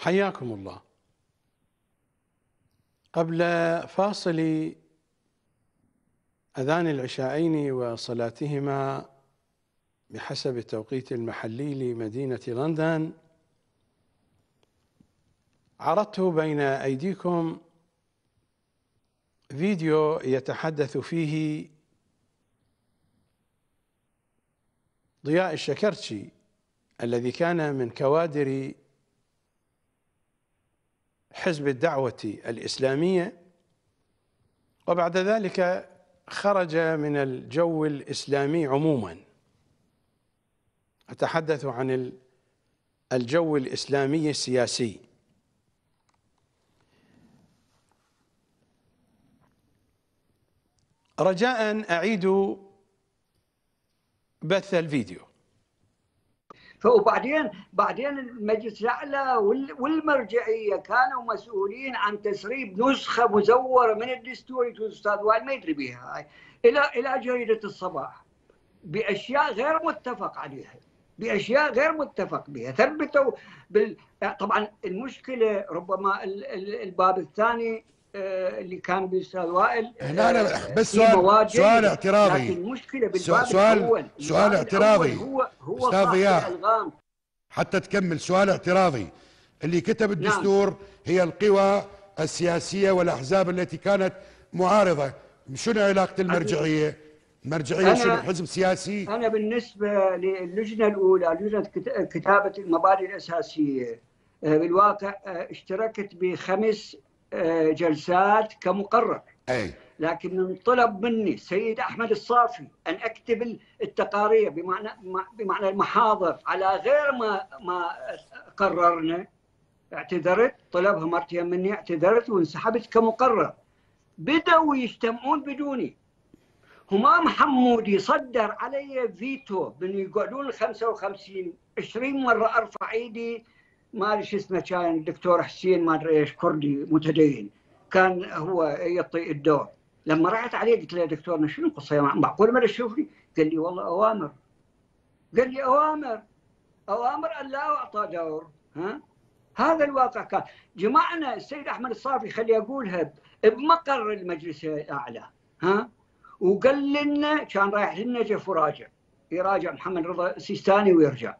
حياكم الله قبل فاصل أذان العشاءين وصلاتهما بحسب التوقيت المحلي لمدينة لندن عرضت بين أيديكم فيديو يتحدث فيه ضياء الشكرتشي الذي كان من كوادر حزب الدعوة الإسلامية وبعد ذلك خرج من الجو الإسلامي عموما أتحدث عن الجو الإسلامي السياسي رجاء أعيد بث الفيديو وبعدين بعدين المجلس الاعلى والمرجعيه كانوا مسؤولين عن تسريب نسخه مزوره من الدستور الاستاذ وائل ما يدري بها هاي الى الى جريده الصباح باشياء غير متفق عليها باشياء غير متفق بها ثبتوا بال... طبعا المشكله ربما الباب الثاني آه، اللي كان بالاستاذ وائل آه، لا لا آه، بس سؤال سؤال اعتراضي لكن المشكله بالباب سؤال الأول سؤال اعتراضي هو هو استاذ ضياء حتى تكمل سؤال اعتراضي اللي كتب نعم. الدستور نعم. هي القوى السياسيه والاحزاب التي كانت معارضه شنو علاقه المرجعيه؟ المرجعيه شنو حزب سياسي؟ انا بالنسبه للجنه الاولى لجنه كتابه المبادئ الاساسيه بالواقع اشتركت بخمس آه، جلسات كمقرر أي. لكن انطلب مني سيد احمد الصافي ان اكتب التقارير بمعنى بمعنى المحاضر على غير ما ما قررنا اعتذرت طلبها مرتين مني اعتذرت وانسحبت كمقرر بدأوا يجتمعون بدوني همام حمودي صدر علي فيتو من يقعدون 55 20 مره ارفع ايدي ما ادري شو اسمه كان الدكتور حسين ما ادري ايش كردي متدين كان هو يعطي الدور لما رحت عليه قلت له يا دكتور شنو القصه يعني معقول ما تشوفني؟ قال لي والله اوامر قال لي اوامر اوامر ان لا اعطى دور ها هذا الواقع كان جمعنا السيد احمد الصافي خلي اقولها بمقر المجلس الاعلى ها وقال لنا كان رايح للنجف وراجع يراجع محمد رضا السيستاني ويرجع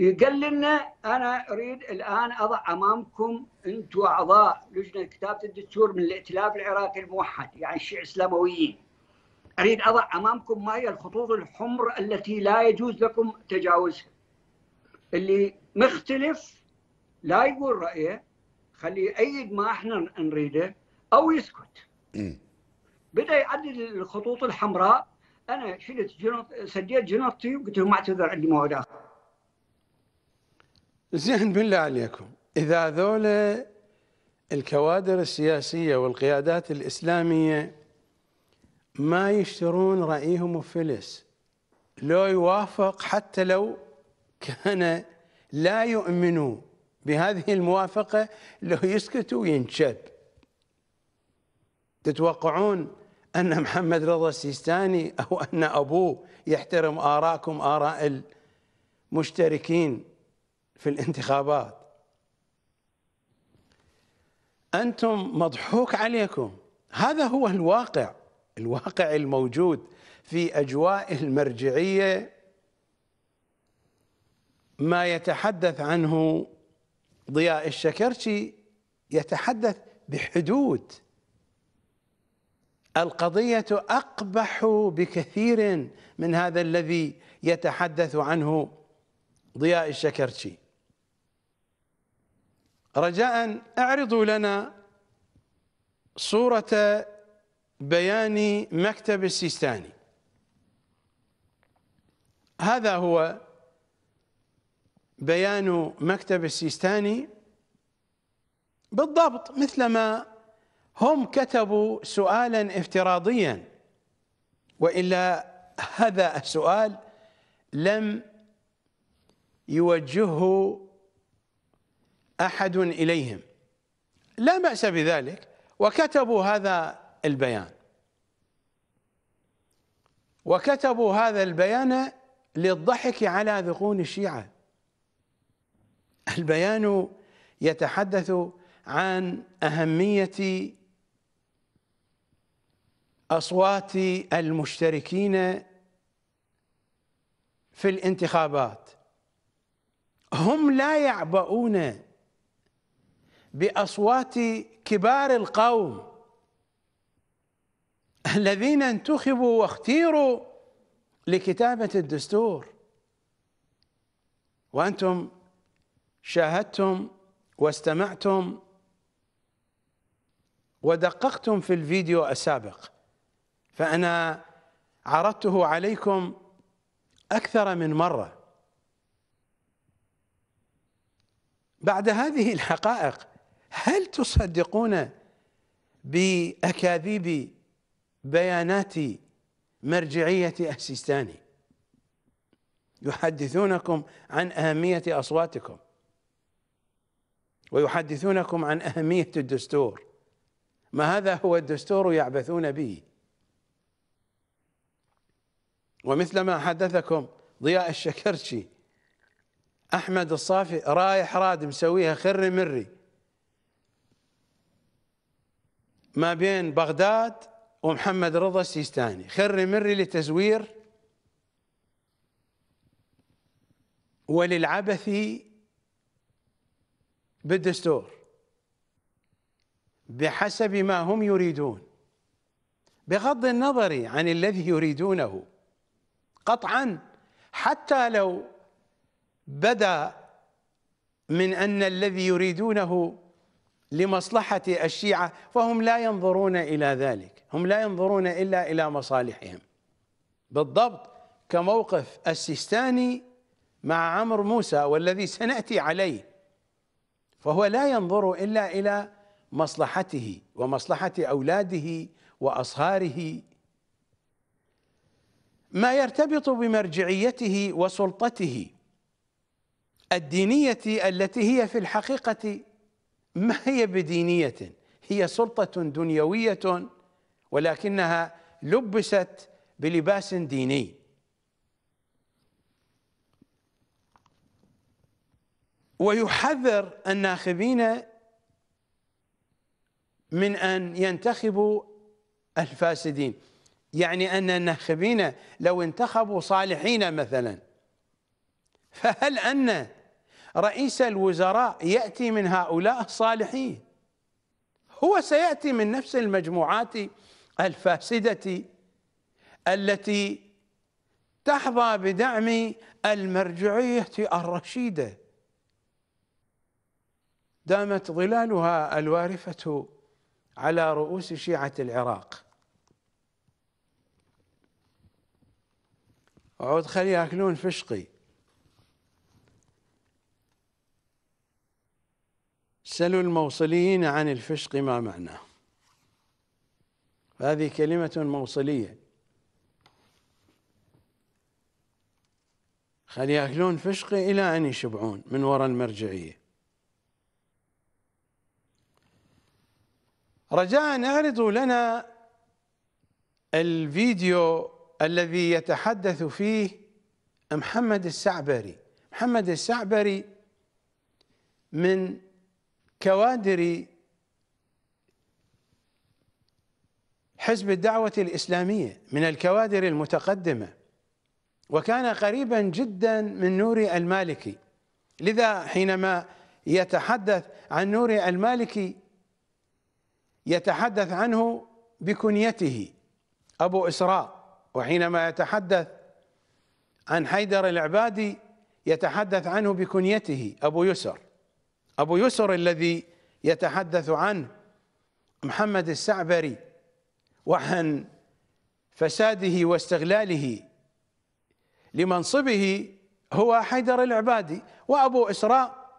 قال لنا انا اريد الان اضع امامكم انتم اعضاء لجنه كتابه الدستور من الائتلاف العراقي الموحد يعني الشيعة الاسلامويين اريد اضع امامكم ما هي الخطوط الحمر التي لا يجوز لكم تجاوزها اللي مختلف لا يقول رايه خليه يأيد ما احنا نريده او يسكت بدا يعدد الخطوط الحمراء انا شلت جنط سديت جنطتي وقلت لهم اعتذر عندي موعد اخر زين بالله عليكم إذا ذولا الكوادر السياسية والقيادات الإسلامية ما يشترون رأيهم وفلس لو يوافق حتى لو كان لا يؤمن بهذه الموافقة لو يسكت وينشب تتوقعون أن محمد رضا السيستاني أو أن أبوه يحترم آراءكم آراء المشتركين في الانتخابات انتم مضحوك عليكم هذا هو الواقع الواقع الموجود في اجواء المرجعيه ما يتحدث عنه ضياء الشكرشي يتحدث بحدود القضيه اقبح بكثير من هذا الذي يتحدث عنه ضياء الشكرشي رجاء اعرضوا لنا صورة بيان مكتب السيستاني هذا هو بيان مكتب السيستاني بالضبط مثلما هم كتبوا سؤالا افتراضيا والا هذا السؤال لم يوجهه أحد إليهم لا بأس بذلك وكتبوا هذا البيان وكتبوا هذا البيان للضحك على ذقون الشيعة البيان يتحدث عن أهمية أصوات المشتركين في الانتخابات هم لا يعبؤون باصوات كبار القوم الذين انتخبوا واختيروا لكتابه الدستور وانتم شاهدتم واستمعتم ودققتم في الفيديو السابق فانا عرضته عليكم اكثر من مره بعد هذه الحقائق هل تصدقون بأكاذيب بيانات مرجعية السيستاني يحدثونكم عن أهمية أصواتكم ويحدثونكم عن أهمية الدستور ما هذا هو الدستور يعبثون به ومثل ما حدثكم ضياء الشكرشي أحمد الصافي رايح راد مسويها خر مري ما بين بغداد ومحمد رضا السيستاني خري مري لتزوير وللعبث بالدستور بحسب ما هم يريدون بغض النظر عن الذي يريدونه قطعا حتى لو بدا من ان الذي يريدونه لمصلحة الشيعة فهم لا ينظرون إلى ذلك هم لا ينظرون إلا إلى مصالحهم بالضبط كموقف السيستاني مع عمرو موسى والذي سنأتي عليه فهو لا ينظر إلا إلى مصلحته ومصلحة أولاده وأصهاره ما يرتبط بمرجعيته وسلطته الدينية التي هي في الحقيقة ما هي بدينية هي سلطة دنيوية ولكنها لبست بلباس ديني ويحذر الناخبين من أن ينتخبوا الفاسدين يعني أن الناخبين لو انتخبوا صالحين مثلا فهل أن رئيس الوزراء يأتي من هؤلاء الصالحين هو سيأتي من نفس المجموعات الفاسدة التي تحظى بدعم المرجعية الرشيدة دامت ظلالها الوارفة على رؤوس شيعة العراق وعود خلي ياكلون فشقي سلوا الموصليين عن الفشق ما معناه هذه كلمة موصلية خل ياكلون فشق إلى أن يشبعون من وراء المرجعية رجاء اعرضوا لنا الفيديو الذي يتحدث فيه محمد السعبري محمد السعبري من كوادر حزب الدعوة الإسلامية من الكوادر المتقدمة وكان قريبا جدا من نوري المالكي لذا حينما يتحدث عن نوري المالكي يتحدث عنه بكنيته أبو إسراء وحينما يتحدث عن حيدر العبادي يتحدث عنه بكنيته أبو يسر أبو يسر الذي يتحدث عنه محمد السعبري وعن فساده واستغلاله لمنصبه هو حيدر العبادي وأبو إسراء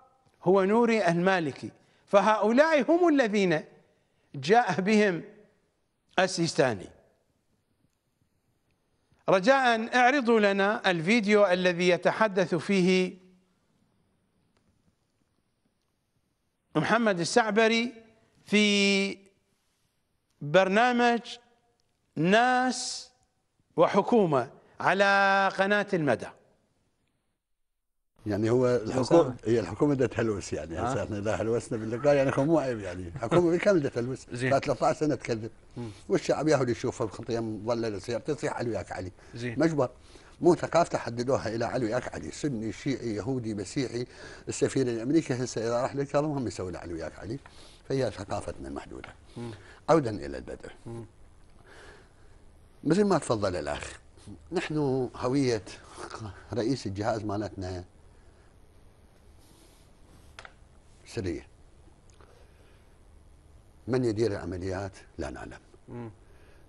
هو نوري المالكي فهؤلاء هم الذين جاء بهم السيستاني رجاء اعرضوا لنا الفيديو الذي يتحدث فيه محمد السعبري في برنامج ناس وحكومة على قناة المدى يعني هو الحكومة هي الحكومة بدها تهلوس يعني آه. هسه احنا اذا هلوسنا باللقاء يعني هو مو عيب يعني الحكومة بالكامل بدها تهلوس بعد 13 سنة تكذب والشعب ياهو يشوفها بخطيئة مضللة سيارته يصيح علي وياك علي مجبر مو ثقافته حددوها الى علوي اكعلي سني شيعي يهودي مسيحي السفير الامريكي هسه اذا راح للكرم هم يسوي له علوي اكعلي فهي ثقافتنا المحدوده عودا الى البدء مثل ما تفضل الاخ نحن هويه رئيس الجهاز مالتنا سريه من يدير العمليات لا نعلم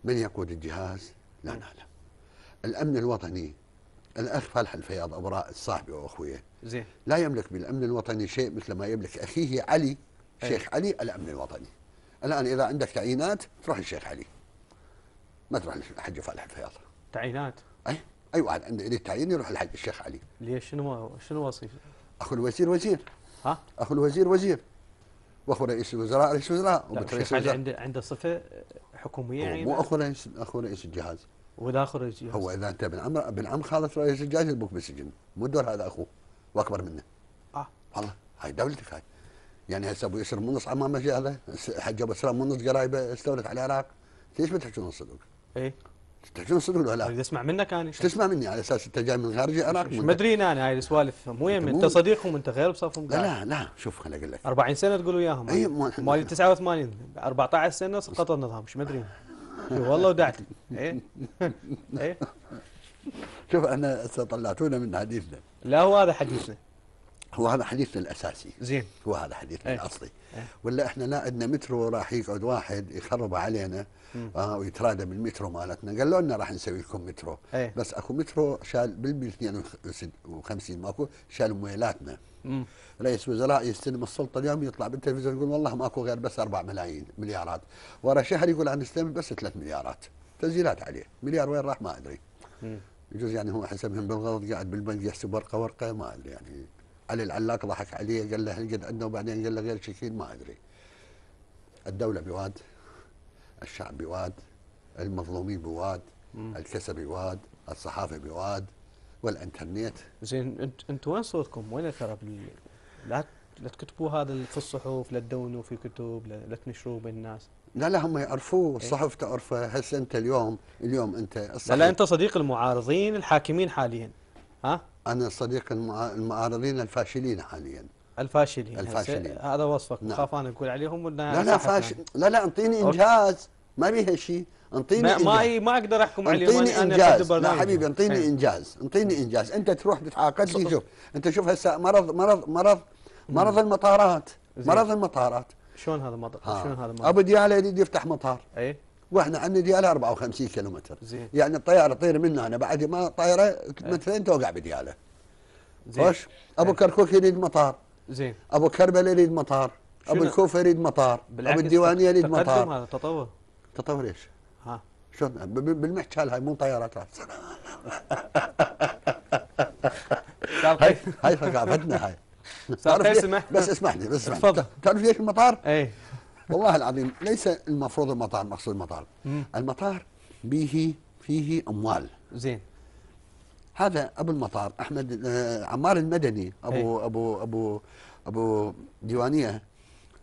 من يقود الجهاز لا نعلم الامن الوطني الاخ فالح الفياض ابراء صاحبي واخويا زين لا يملك بالامن الوطني شيء مثل ما يملك اخيه علي أي. علي الامن الوطني الان اذا عندك تعيينات تروح للشيخ علي ما تروح للحج فالح الفياض تعيينات اي اي واحد عنده يريد تعيين يروح للحج الشيخ علي ليش شنو شنو وصيف اخو الوزير وزير ها اخو الوزير وزير واخو رئيس الوزراء رئيس الوزراء الشيخ رئيس عنده عنده صفه حكوميه يعني مو اخو رئيس اخو رئيس الجهاز وداخل رئيس الجهاز هو اذا انت ابن عم ابن عم خالد رئيس الجهاز ابوك بالسجن مو دور هذا اخوه واكبر منه اه والله هاي دولتك هاي يعني هسه ابو يسر منص امامه هذا حج ابو سلام منص قرايبه استولت على العراق ليش ما تحجون الصدق؟ ايه تحجون الصدق ولا لا؟ اريد اسمع منك انا تسمع مني على اساس انت جاي من خارج العراق مش مدري انا هاي السوالف مو يمي انت صديقهم انت غير بصفهم لا لا لا شوف خليني اقول لك 40 سنه تقول وياهم اي مالي 89 14 سنه سقط النظام مش مدري والله ودعت ايه ايه شوف انا طلعتونا من حديثنا لا هو هذا حديثنا هو هذا حديثنا الاساسي زين هو هذا حديثنا ايه. الاصلي ايه. ولا احنا لا عندنا مترو راح يقعد واحد يخرب علينا اه ويترادى بالمترو مالتنا قالوا لنا راح نسوي لكم مترو ايه. بس اكو مترو شال بال 52 ماكو شال مويلاتنا رئيس وزراء يستلم السلطه اليوم يطلع بالتلفزيون يقول والله ماكو غير بس 4 ملايين مليارات ورا شهر يقول عن استلم بس 3 مليارات تسجيلات عليه مليار وين راح ما ادري يجوز يعني هو حسبهم بالغلط قاعد بالبنك يحسب ورقه ورقه ما ادري يعني علي العلاق ضحك عليه قال له قد عندنا وبعدين قال له غير شكين ما ادري الدوله بواد الشعب بواد المظلومين بواد الكسب بواد الصحافه بواد والانترنت زين انت انت وين صوتكم؟ وين ترى لا لا تكتبوا هذا في الصحف لا تدونوا في كتب لا, تنشروه بين الناس لا لا هم يعرفوه إيه. الصحف تعرفه هسه انت اليوم اليوم انت لا لا انت صديق المعارضين الحاكمين حاليا ها؟ انا صديق المعارضين الفاشلين حاليا الفاشلين الفاشلين هذا وصفك نعم. خاف انا اقول عليهم لا لا فاشل لا لا انطيني انجاز ما بيها شيء انطيني ما إنجاز. ما اقدر احكم عليه انطيني انجاز أنا لا حبيبي انطيني هي. إيه. انجاز انطيني انجاز انت تروح تتعاقد لي شوف انت شوف هسه مرض مرض مرض مرض المطارات مرض المطارات شلون هذا مطار شلون هذا مطار ابو ديالى يريد يفتح مطار اي واحنا عندنا ديالى 54 متر زين يعني الطياره تطير من هنا بعد ما طايره مترين توقع بدياله زين ابو إيه. كركوك يريد مطار زين ابو كربلاء يريد مطار ابو الكوفه يريد مطار ابو الديوانيه يريد مطار هذا تطور تطور ايش؟ ها شلون بالمحتال هاي مو طيارات هاي هاي ثقافتنا هاي بس اسمح لي بس اسمح لي تعرف ليش المطار؟ اي والله العظيم ليس المفروض المطار مقصود المطار المطار به فيه اموال زين هذا ابو المطار احمد آه، عمار المدني ابو إيه. ابو ابو ابو ديوانيه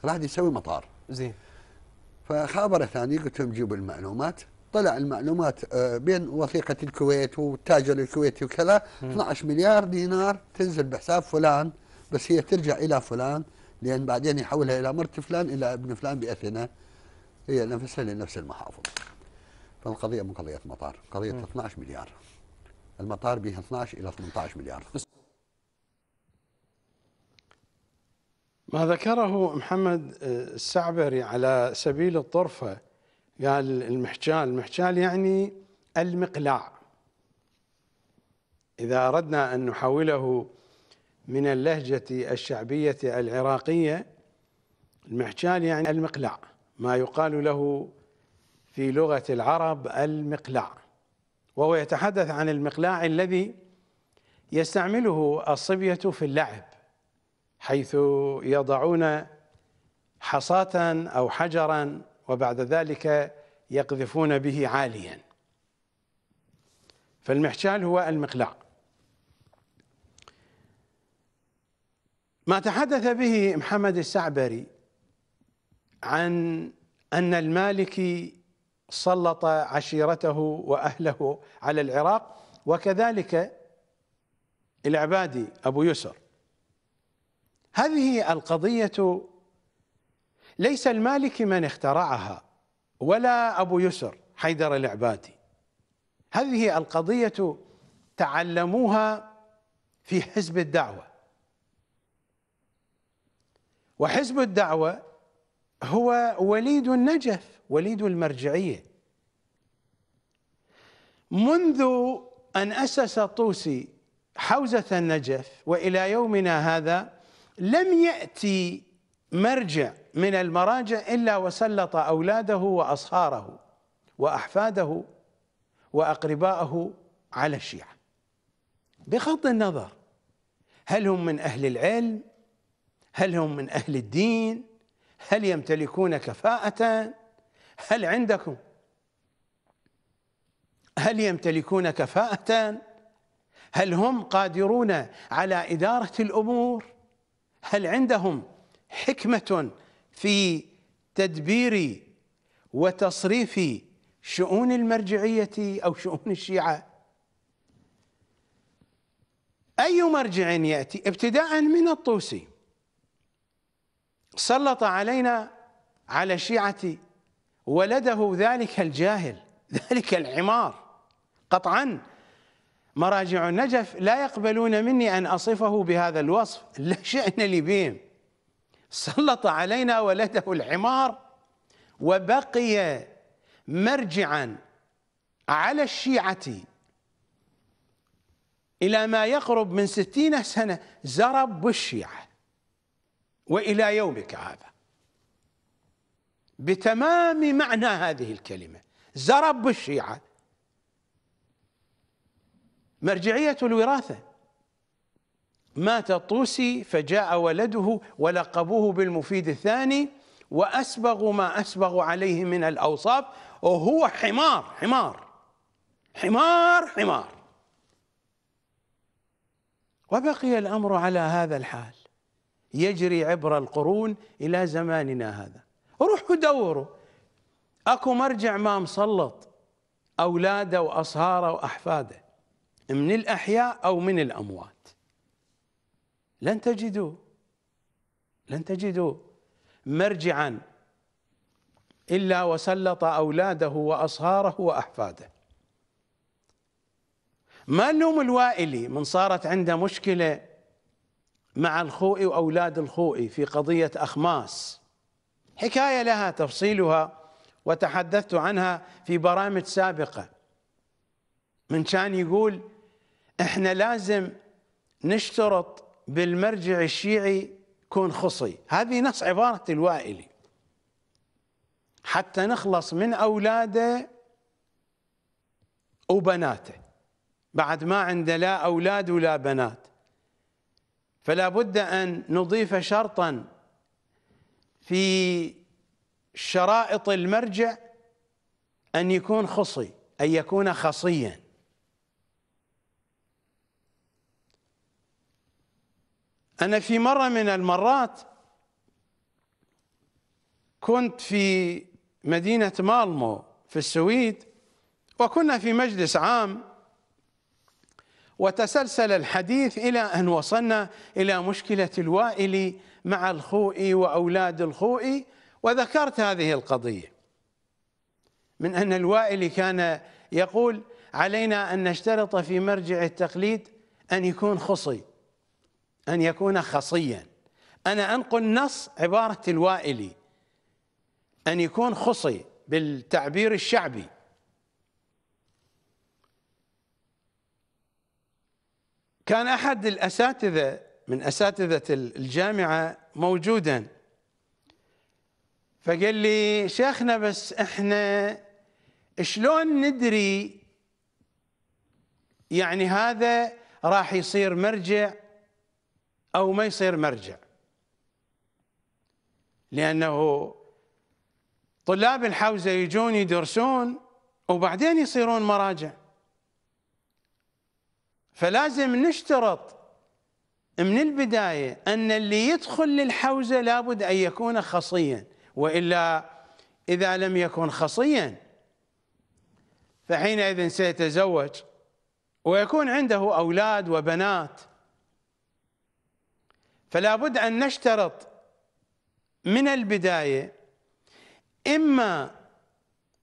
راح يسوي مطار زين فخابره ثاني قلت لهم جيبوا المعلومات طلع المعلومات آه، بين وثيقة الكويت والتاجر الكويتي وكذا 12 مليار دينار تنزل بحساب فلان بس هي ترجع إلى فلان لأن بعدين يحولها إلى مرت فلان إلى ابن فلان بأثينا هي نفسها لنفس المحافظ فالقضية مو قضية مطار قضية 12 مليار المطار به 12 إلى 18 مليار ما ذكره محمد آه، السعبري على سبيل الطرفة قال المحجال المحجال يعني المقلاع إذا أردنا أن نحوله من اللهجة الشعبية العراقية المحجال يعني المقلاع ما يقال له في لغة العرب المقلاع وهو يتحدث عن المقلاع الذي يستعمله الصبية في اللعب حيث يضعون حصاة أو حجرا وبعد ذلك يقذفون به عاليا فالمحشال هو المقلاع ما تحدث به محمد السعبري عن أن المالكي سلط عشيرته وأهله على العراق وكذلك العبادي أبو يسر هذه القضية ليس المالكي من اخترعها ولا أبو يسر حيدر العبادي هذه القضية تعلموها في حزب الدعوة وحزب الدعوة هو وليد النجف وليد المرجعية منذ أن أسس الطوسي حوزة النجف وإلى يومنا هذا لم يأتي مرجع من المراجع إلا وسلط أولاده وأصهاره وأحفاده وأقرباءه على الشيعة بغض النظر هل هم من أهل العلم هل هم من أهل الدين هل يمتلكون كفاءة هل عندكم هل يمتلكون كفاءة هل هم قادرون على إدارة الأمور هل عندهم حكمة في تدبير وتصريف شؤون المرجعية أو شؤون الشيعة أي مرجع يأتي ابتداء من الطوسي سلط علينا على الشيعة ولده ذلك الجاهل ذلك العمار قطعا مراجع النجف لا يقبلون مني أن أصفه بهذا الوصف لا شأن لي بهم سلط علينا ولده الحمار وبقي مرجعا على الشيعة إلى ما يقرب من ستين سنة زرب بالشيعة وإلى يومك هذا بتمام معنى هذه الكلمة زرب بالشيعة مرجعية الوراثة مات الطوسي فجاء ولده ولقبوه بالمفيد الثاني وأسبغ ما أسبغ عليه من الأوصاف وهو حمار حمار حمار حمار وبقي الأمر على هذا الحال يجري عبر القرون إلى زماننا هذا روحوا دوروا أكو مرجع ما مسلط أولاده وأصهاره وأحفاده من الأحياء أو من الأموات لن تجدوا لن تجدوا مرجعا إلا وسلط أولاده وأصهاره وأحفاده ما نلوم الوائلي من صارت عنده مشكلة مع الخوئي وأولاد الخوئي في قضية أخماس حكاية لها تفصيلها وتحدثت عنها في برامج سابقة من كان يقول احنا لازم نشترط بالمرجع الشيعي كون خصي هذه نص عبارة الوائلي حتى نخلص من أولاده وبناته بعد ما عنده لا أولاد ولا بنات فلا بد أن نضيف شرطا في شرائط المرجع أن يكون خصي أن يكون خصيا أنا في مرة من المرات كنت في مدينة مالمو في السويد وكنا في مجلس عام وتسلسل الحديث إلى أن وصلنا إلى مشكلة الوائل مع الخوئي وأولاد الخوئي وذكرت هذه القضية من أن الوائل كان يقول علينا أن نشترط في مرجع التقليد أن يكون خصي أن يكون خصيا أنا أنقل نص عبارة الوائلي أن يكون خصي بالتعبير الشعبي كان أحد الأساتذة من أساتذة الجامعة موجودا فقال لي شيخنا بس احنا شلون ندري يعني هذا راح يصير مرجع أو ما يصير مرجع لأنه طلاب الحوزة يجون يدرسون وبعدين يصيرون مراجع فلازم نشترط من البداية أن اللي يدخل للحوزة لابد أن يكون خصيا وإلا إذا لم يكن خصيا فحينئذ سيتزوج ويكون عنده أولاد وبنات فلا بد أن نشترط من البداية إما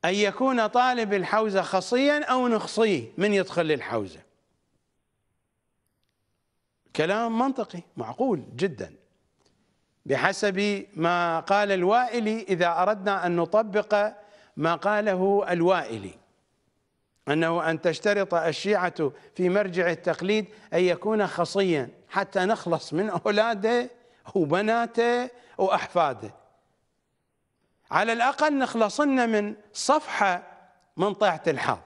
أن يكون طالب الحوزة خصيا أو نخصيه من يدخل للحوزة كلام منطقي معقول جدا بحسب ما قال الوائلي إذا أردنا أن نطبق ما قاله الوائلي أنه أن تشترط الشيعة في مرجع التقليد أن يكون خصيا حتى نخلص من أولاده وبناته وأحفاده على الأقل نخلصنا من صفحة من طاعة الحظ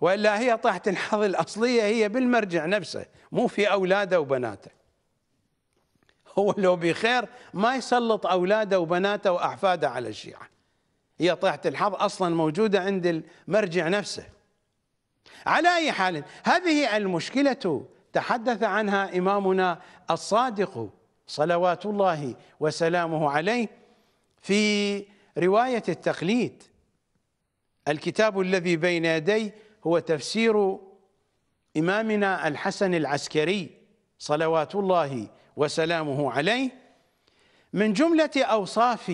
وإلا هي طاعة الحظ الأصلية هي بالمرجع نفسه مو في أولاده وبناته هو لو بخير ما يسلط أولاده وبناته وأحفاده على الشيعة هي طاعة الحظ أصلا موجودة عند المرجع نفسه على أي حال هذه المشكلة تحدث عنها إمامنا الصادق صلوات الله وسلامه عليه في رواية التقليد الكتاب الذي بين يدي هو تفسير إمامنا الحسن العسكري صلوات الله وسلامه عليه من جملة أوصاف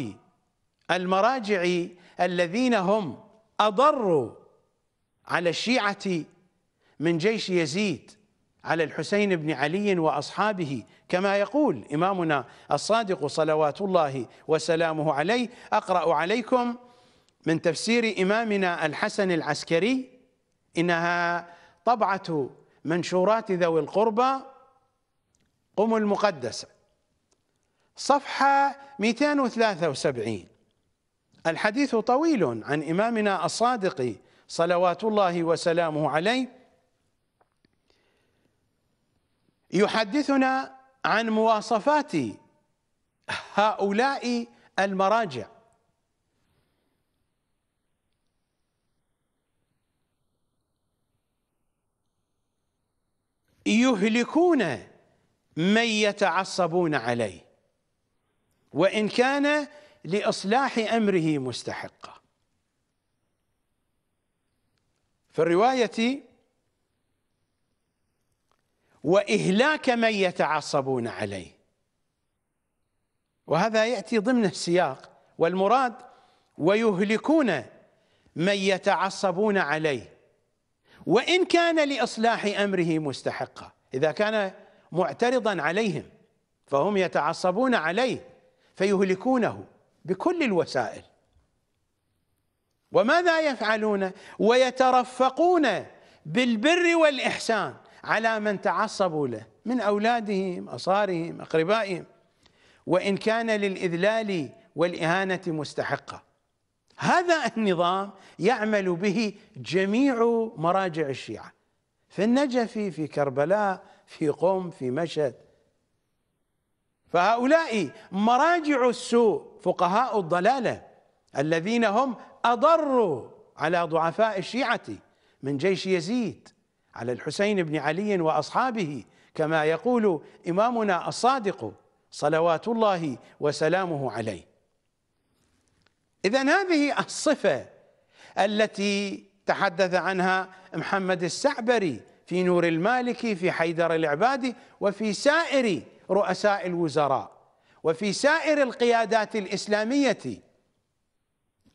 المراجع الذين هم أضروا على الشيعة من جيش يزيد على الحسين بن علي واصحابه كما يقول امامنا الصادق صلوات الله وسلامه عليه اقرا عليكم من تفسير امامنا الحسن العسكري انها طبعه منشورات ذوي القربى قم المقدسه صفحه 273 الحديث طويل عن امامنا الصادق صلوات الله وسلامه عليه يحدثنا عن مواصفات هؤلاء المراجع يهلكون من يتعصبون عليه وإن كان لإصلاح أمره مستحقا في الرواية وإهلاك من يتعصبون عليه وهذا يأتي ضمن السياق والمراد ويهلكون من يتعصبون عليه وإن كان لإصلاح أمره مستحقا إذا كان معترضا عليهم فهم يتعصبون عليه فيهلكونه بكل الوسائل وماذا يفعلون ويترفقون بالبر والإحسان على من تعصبوا له من أولادهم أصارهم أقربائهم وإن كان للإذلال والإهانة مستحقة هذا النظام يعمل به جميع مراجع الشيعة في النجف في كربلاء في قم في مشهد فهؤلاء مراجع السوء فقهاء الضلالة الذين هم أضروا على ضعفاء الشيعة من جيش يزيد على الحسين بن علي واصحابه كما يقول امامنا الصادق صلوات الله وسلامه عليه اذا هذه الصفه التي تحدث عنها محمد السعبري في نور المالكي في حيدر العبادي وفي سائر رؤساء الوزراء وفي سائر القيادات الاسلاميه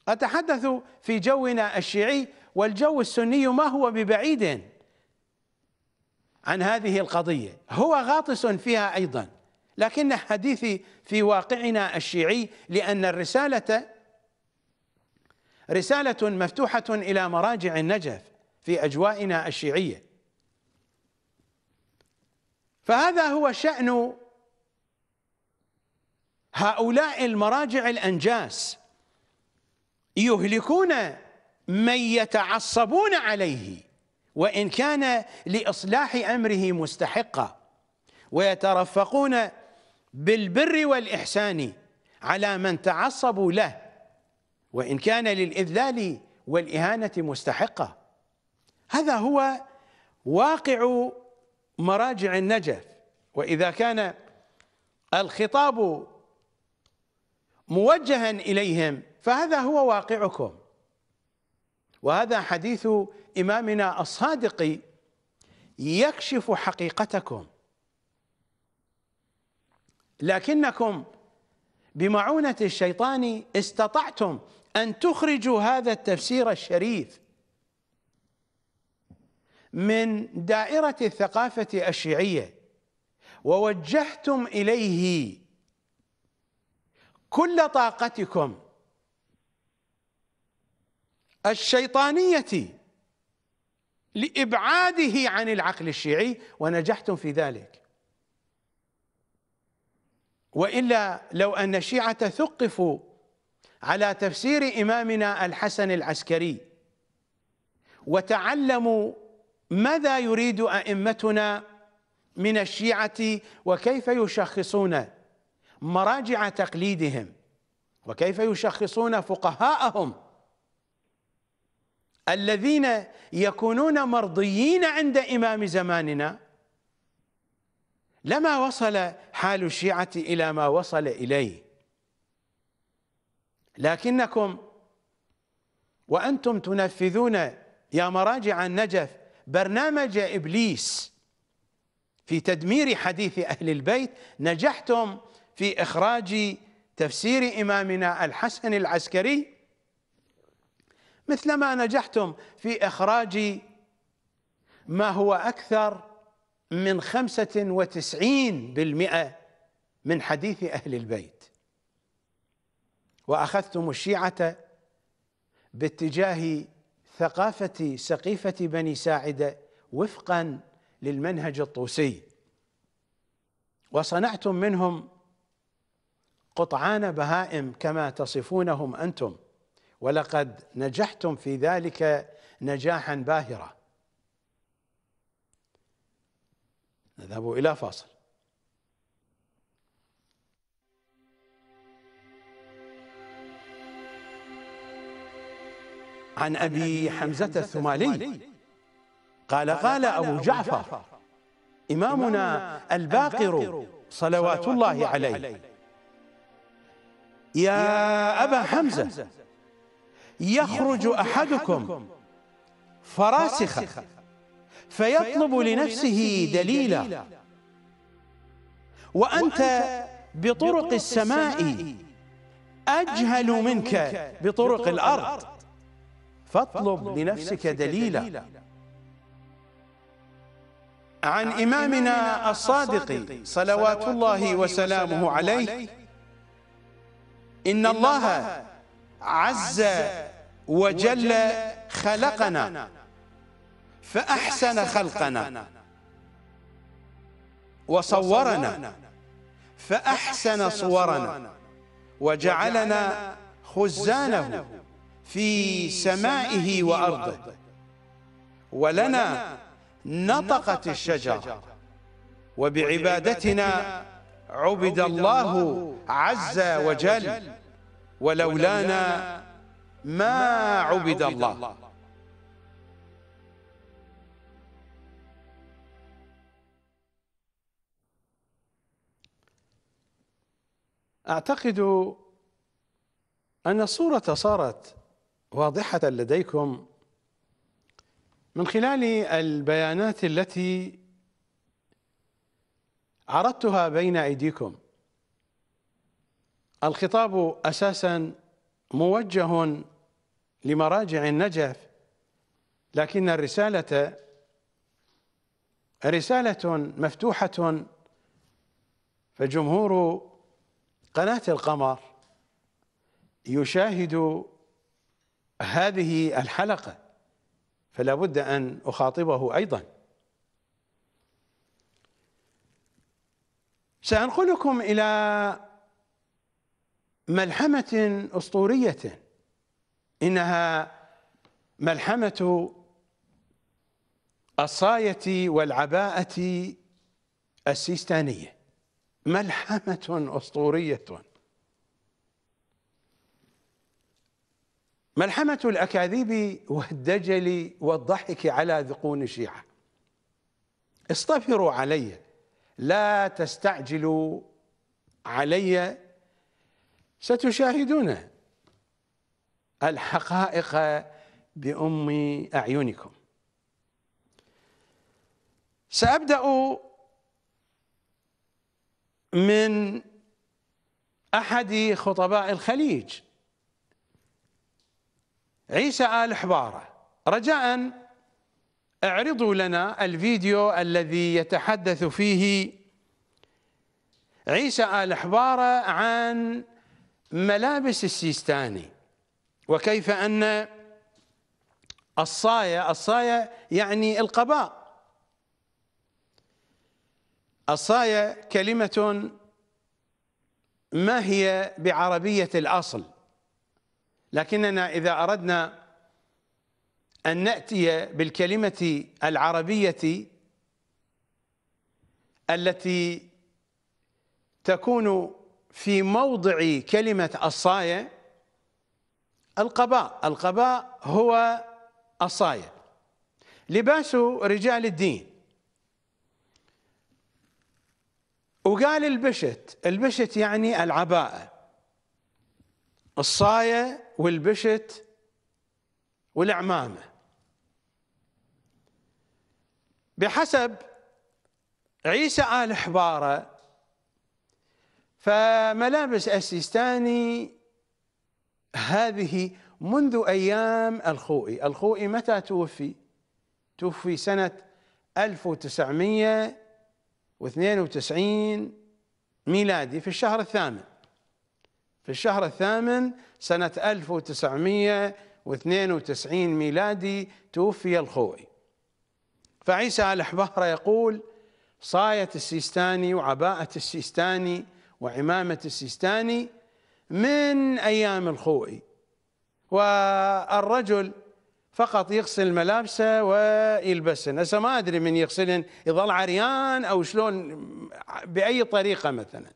اتحدث في جونا الشيعي والجو السني ما هو ببعيد عن هذه القضية هو غاطس فيها أيضا لكن حديثي في واقعنا الشيعي لأن الرسالة رسالة مفتوحة إلى مراجع النجف في أجوائنا الشيعية فهذا هو شأن هؤلاء المراجع الأنجاس يهلكون من يتعصبون عليه وإن كان لإصلاح أمره مستحقا ويترفقون بالبر والإحسان على من تعصبوا له وإن كان للإذلال والإهانة مستحقة هذا هو واقع مراجع النجف وإذا كان الخطاب موجها إليهم فهذا هو واقعكم وهذا حديث إمامنا الصادق يكشف حقيقتكم لكنكم بمعونة الشيطان استطعتم أن تخرجوا هذا التفسير الشريف من دائرة الثقافة الشيعية ووجهتم إليه كل طاقتكم الشيطانيه لابعاده عن العقل الشيعي ونجحتم في ذلك والا لو ان الشيعه ثقفوا على تفسير امامنا الحسن العسكري وتعلموا ماذا يريد ائمتنا من الشيعه وكيف يشخصون مراجع تقليدهم وكيف يشخصون فقهاءهم الذين يكونون مرضيين عند إمام زماننا لما وصل حال الشيعة إلى ما وصل إليه لكنكم وأنتم تنفذون يا مراجع النجف برنامج إبليس في تدمير حديث أهل البيت نجحتم في إخراج تفسير إمامنا الحسن العسكري مثلما نجحتم في إخراج ما هو أكثر من خمسة وتسعين بالمئة من حديث أهل البيت وأخذتم الشيعة باتجاه ثقافة سقيفة بني ساعدة وفقا للمنهج الطوسي وصنعتم منهم قطعان بهائم كما تصفونهم أنتم ولقد نجحتم في ذلك نجاحا باهرا نذهب الى فاصل عن ابي حمزه الثمالي قال قال ابو جعفر امامنا الباقر صلوات الله عليه يا ابا حمزه يخرج أحدكم فراسخا فيطلب لنفسه دليلا وأنت بطرق السماء أجهل منك بطرق الأرض فاطلب لنفسك دليلا عن إمامنا الصادق صلوات الله وسلامه عليه إن الله عز وجل خلقنا فأحسن خلقنا وصورنا فأحسن صورنا وجعلنا خزانه في سمائه وأرضه ولنا نطقت الشجرة وبعبادتنا عبد الله عز وجل ولولانا ما عبد الله أعتقد أن الصورة صارت واضحة لديكم من خلال البيانات التي عرضتها بين أيديكم الخطاب اساسا موجه لمراجع النجف لكن الرساله رساله مفتوحه فجمهور قناه القمر يشاهد هذه الحلقه فلا بد ان اخاطبه ايضا سانقلكم الى ملحمة أسطورية إنها ملحمة الصاية والعباءة السيستانية ملحمة أسطورية ملحمة الأكاذيب والدجل والضحك على ذقون الشيعة اصطفروا علي لا تستعجلوا علي ستشاهدون الحقائق بأم أعينكم سأبدأ من أحد خطباء الخليج عيسى آل حبارة رجاء اعرضوا لنا الفيديو الذي يتحدث فيه عيسى آل حبارة عن ملابس السيستاني وكيف أن الصاية الصاية يعني القباء الصاية كلمة ما هي بعربية الأصل لكننا إذا أردنا أن نأتي بالكلمة العربية التي تكون في موضع كلمة الصاية القباء القباء هو الصاية لباس رجال الدين وقال البشت البشت يعني العباءة الصاية والبشت والعمامة بحسب عيسى آل حبارة فملابس السيستاني هذه منذ أيام الخوئي الخوئي متى توفي؟ توفي سنة 1992 ميلادي في الشهر الثامن في الشهر الثامن سنة 1992 ميلادي توفي الخوئي فعيسى الحبهرة يقول صاية السيستاني وعباءة السيستاني وعمامة السيستاني من أيام الخوئي والرجل فقط يغسل ملابسه ويلبسن هسه ما أدري من يغسلن يظل عريان أو شلون بأي طريقة مثلا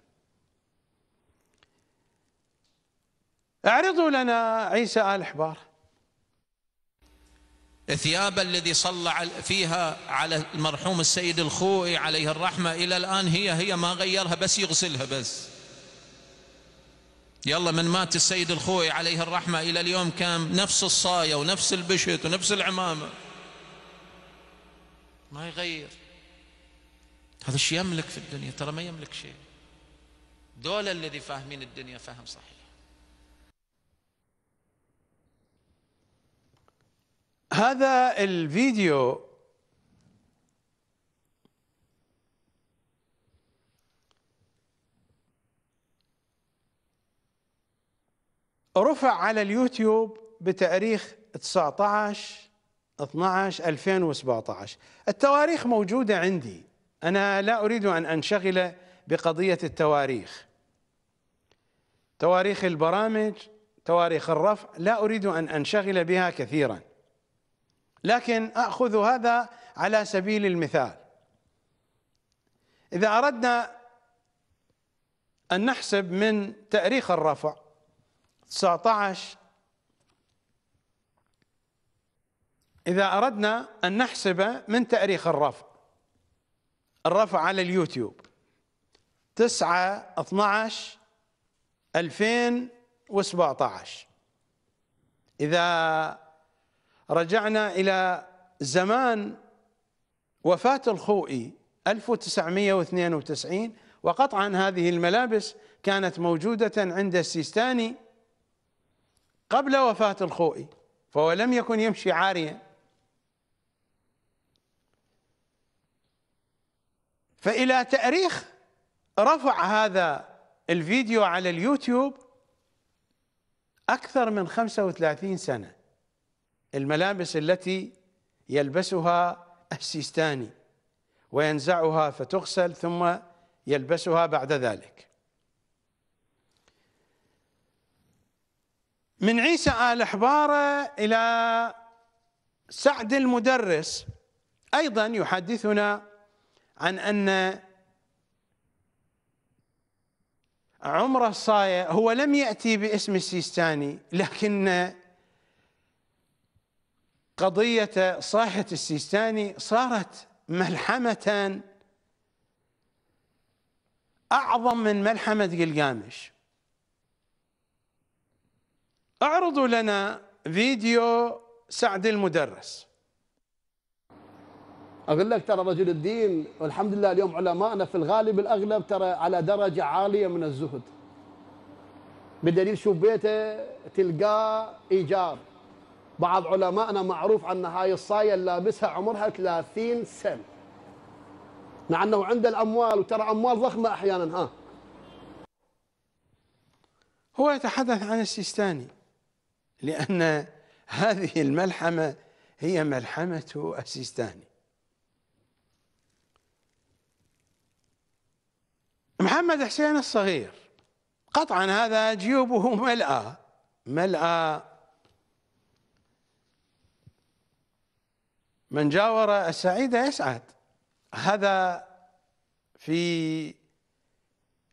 اعرضوا لنا عيسى آل حبار ثياب الذي صلى فيها على المرحوم السيد الخوي عليه الرحمة إلى الآن هي هي ما غيرها بس يغسلها بس يلا من مات السيد الخوي عليه الرحمة إلى اليوم كان نفس الصاية ونفس البشت ونفس العمامة ما يغير هذا الشيء يملك في الدنيا ترى ما يملك شيء دول الذي فاهمين الدنيا فهم صحيح هذا الفيديو رفع على اليوتيوب بتاريخ 19 12 2017 التواريخ موجودة عندي أنا لا أريد أن أنشغل بقضية التواريخ تواريخ البرامج تواريخ الرفع لا أريد أن أنشغل بها كثيراً لكن اخذ هذا على سبيل المثال اذا اردنا ان نحسب من تاريخ الرفع 19 اذا اردنا ان نحسب من تاريخ الرفع الرفع على اليوتيوب 9 12 2017 إذا رجعنا إلى زمان وفاة الخوئي 1992 وقطعا هذه الملابس كانت موجودة عند السيستاني قبل وفاة الخوئي فهو لم يكن يمشي عاريا فإلى تأريخ رفع هذا الفيديو على اليوتيوب أكثر من 35 سنة الملابس التي يلبسها السيستاني وينزعها فتغسل ثم يلبسها بعد ذلك من عيسى آل حبارة إلى سعد المدرس أيضا يحدثنا عن أن عمر الصايع هو لم يأتي باسم السيستاني لكن قضية صاحة السيستاني صارت ملحمة أعظم من ملحمة جلجامش اعرضوا لنا فيديو سعد المدرس اقول لك ترى رجل الدين والحمد لله اليوم علمائنا في الغالب الاغلب ترى على درجه عاليه من الزهد بدليل شوف بيته تلقاه ايجار بعض علمائنا معروف أن هاي الصاية اللي لابسها عمرها 30 سنة مع أنه عنده الأموال وترى أموال ضخمة أحيانا ها هو يتحدث عن السيستاني لأن هذه الملحمة هي ملحمة السيستاني محمد حسين الصغير قطعا هذا جيوبه ملأى ملأى من جاور السعيد يسعد هذا في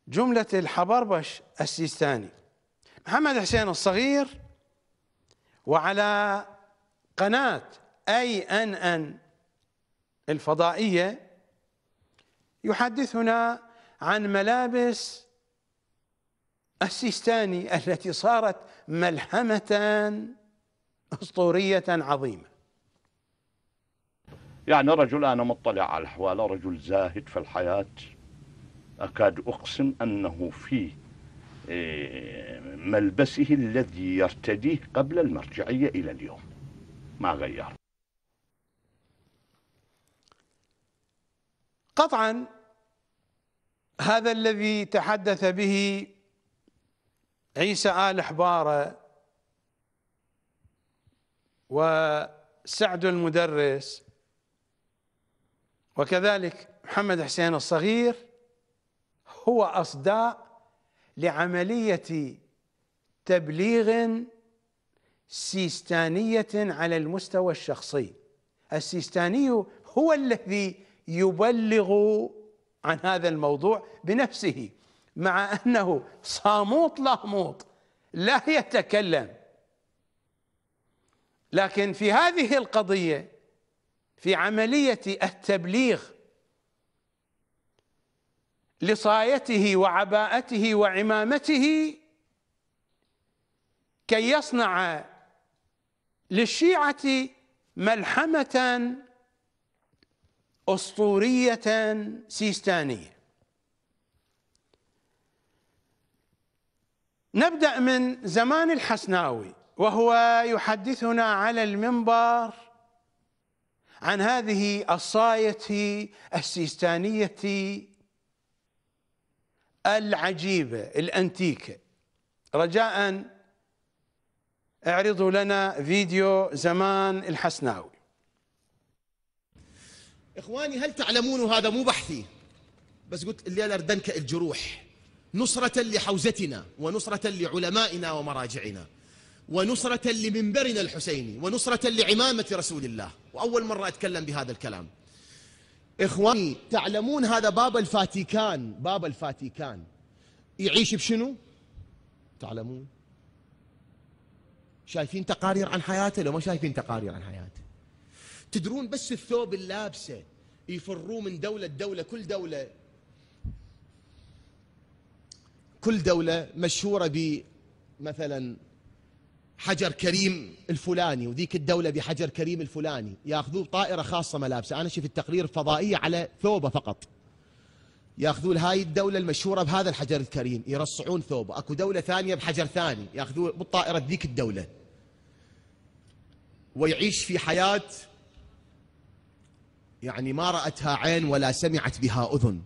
جملة الحبربش السيستاني محمد حسين الصغير وعلى قناة أي أن أن الفضائية يحدثنا عن ملابس السيستاني التي صارت ملحمة أسطورية عظيمة يعني رجل أنا مطلع على الأحوال رجل زاهد في الحياة أكاد أقسم أنه في إيه، ملبسه الذي يرتديه قبل المرجعية إلى اليوم ما غير قطعا هذا الذي تحدث به عيسى آل حبارة وسعد المدرس وكذلك محمد حسين الصغير هو أصداء لعملية تبليغ سيستانية على المستوى الشخصي السيستاني هو الذي يبلغ عن هذا الموضوع بنفسه مع أنه صاموط لاموط لا يتكلم لكن في هذه القضية في عملية التبليغ لصايته وعباءته وعمامته كي يصنع للشيعة ملحمة أسطورية سيستانية نبدأ من زمان الحسناوي وهو يحدثنا على المنبر عن هذه الصاية السيستانية العجيبة الأنتيكة رجاء اعرضوا لنا فيديو زمان الحسناوي إخواني هل تعلمون هذا مو بحثي بس قلت أنا أردنك الجروح نصرة لحوزتنا ونصرة لعلمائنا ومراجعنا ونصرة لمنبرنا الحسيني ونصرة لعمامة رسول الله وأول مرة أتكلم بهذا الكلام إخواني تعلمون هذا باب الفاتيكان باب الفاتيكان يعيش بشنو تعلمون شايفين تقارير عن حياته لو ما شايفين تقارير عن حياته تدرون بس الثوب اللابسه يفروا من دولة دولة كل دولة كل دولة مشهورة بمثلا حجر كريم الفلاني وذيك الدولة بحجر كريم الفلاني ياخذوه طائرة خاصة ملابسه أنا شفت تقرير فضائية على ثوبه فقط يأخذوا هاي الدولة المشهورة بهذا الحجر الكريم يرصعون ثوبه أكو دولة ثانية بحجر ثاني ياخذوه بالطائرة ذيك الدولة ويعيش في حياة يعني ما رأتها عين ولا سمعت بها أذن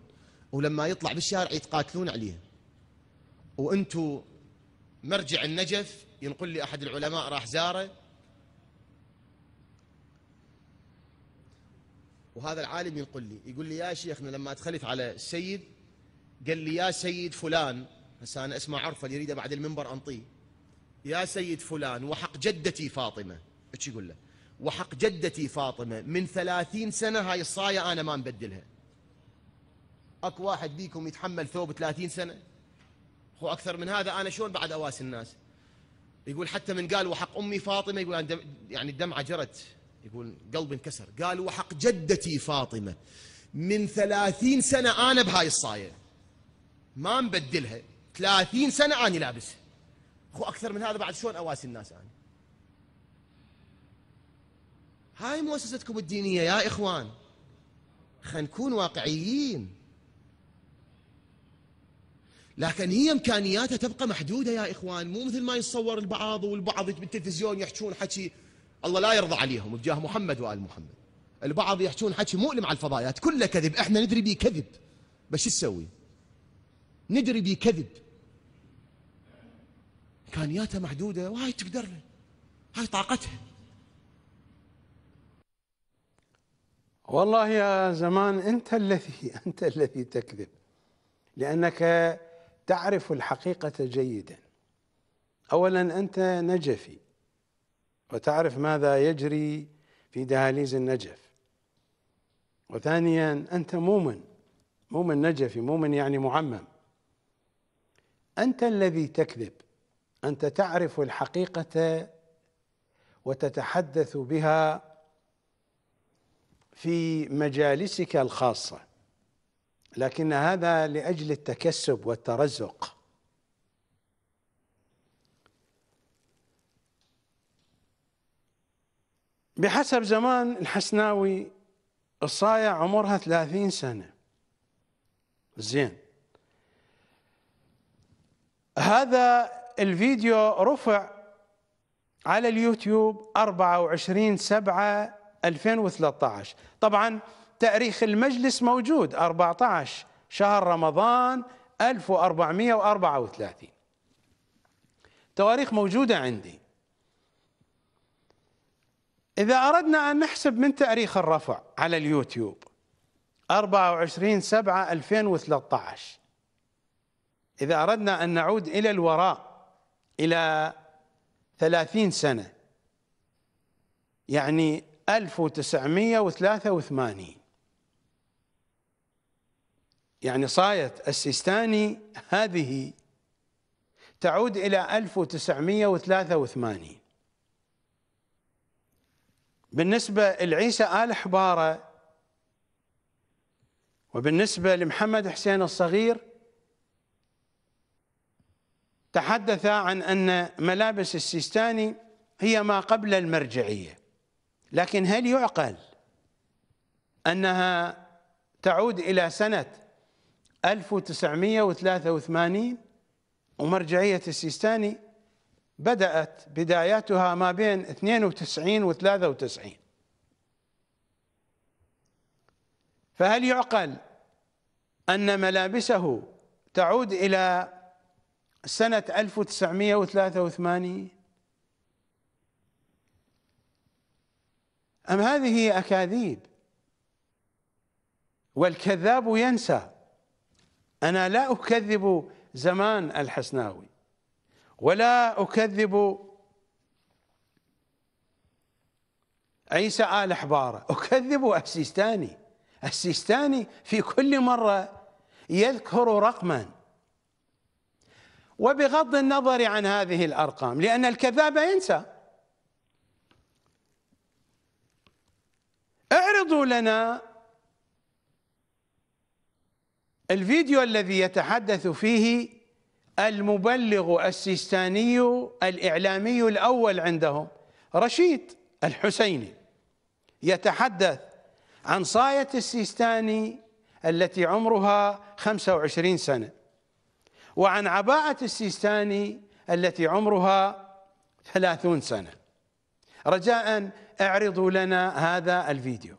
ولما يطلع بالشارع يتقاتلون عليه وانتو مرجع النجف ينقل لي أحد العلماء راح زاره وهذا العالم ينقل لي يقول لي يا شيخنا لما تخلف على السيد قال لي يا سيد فلان هسه أنا اسمع عرفة يريده بعد المنبر أنطيه يا سيد فلان وحق جدتي فاطمة ايش يقول له وحق جدتي فاطمة من ثلاثين سنة هاي الصاية أنا ما مبدلها أكو واحد بيكم يتحمل ثوب ثلاثين سنة هو أكثر من هذا أنا شلون بعد أواسي الناس يقول حتى من قال وحق أمي فاطمة يقول يعني الدمعة جرت يقول قلبي انكسر قال وحق جدتي فاطمة من ثلاثين سنة أنا بهاي الصاية ما مبدلها ثلاثين سنة أنا لابسها أخو أكثر من هذا بعد شلون أواسي الناس أنا هاي مؤسستكم الدينية يا إخوان خلينا نكون واقعيين لكن هي امكانياتها تبقى محدوده يا اخوان مو مثل ما يتصور البعض والبعض بالتلفزيون يحكون حكي الله لا يرضى عليهم بجاه محمد وال محمد البعض يحكون حكي مؤلم على الفضائيات كله كذب احنا ندري بيه كذب بس شو تسوي ندري بيه كذب امكانياتها محدوده وهاي تقدر له هاي طاقتها والله يا زمان انت الذي انت الذي تكذب لانك تعرف الحقيقة جيدا أولا أنت نجفي وتعرف ماذا يجري في دهاليز النجف وثانيا أنت مؤمن مؤمن نجفي مؤمن يعني معمم أنت الذي تكذب أنت تعرف الحقيقة وتتحدث بها في مجالسك الخاصة لكن هذا لاجل التكسب والترزق بحسب زمان الحسناوي الصايع عمرها 30 سنه زين هذا الفيديو رفع على اليوتيوب 24 7 2013 طبعا تاريخ المجلس موجود 14 شهر رمضان 1434 تواريخ موجودة عندي إذا أردنا أن نحسب من تاريخ الرفع على اليوتيوب 24 7 2013 إذا أردنا أن نعود إلى الوراء إلى 30 سنة يعني 1983 يعني صاية السيستاني هذه تعود إلى 1983 بالنسبة لعيسى آل حبارة وبالنسبة لمحمد حسين الصغير تحدث عن أن ملابس السيستاني هي ما قبل المرجعية لكن هل يعقل أنها تعود إلى سنة 1983 ومرجعية السيستاني بدأت بداياتها ما بين 92 و 93 فهل يعقل أن ملابسه تعود إلى سنة 1983 أم هذه أكاذيب والكذاب ينسى أنا لا أكذب زمان الحسناوي ولا أكذب عيسى آل حبارة أكذب السيستاني السيستاني في كل مرة يذكر رقما وبغض النظر عن هذه الأرقام لأن الكذاب ينسى اعرضوا لنا الفيديو الذي يتحدث فيه المبلغ السيستاني الإعلامي الأول عندهم رشيد الحسيني يتحدث عن صاية السيستاني التي عمرها 25 سنة وعن عباءة السيستاني التي عمرها 30 سنة رجاء اعرضوا لنا هذا الفيديو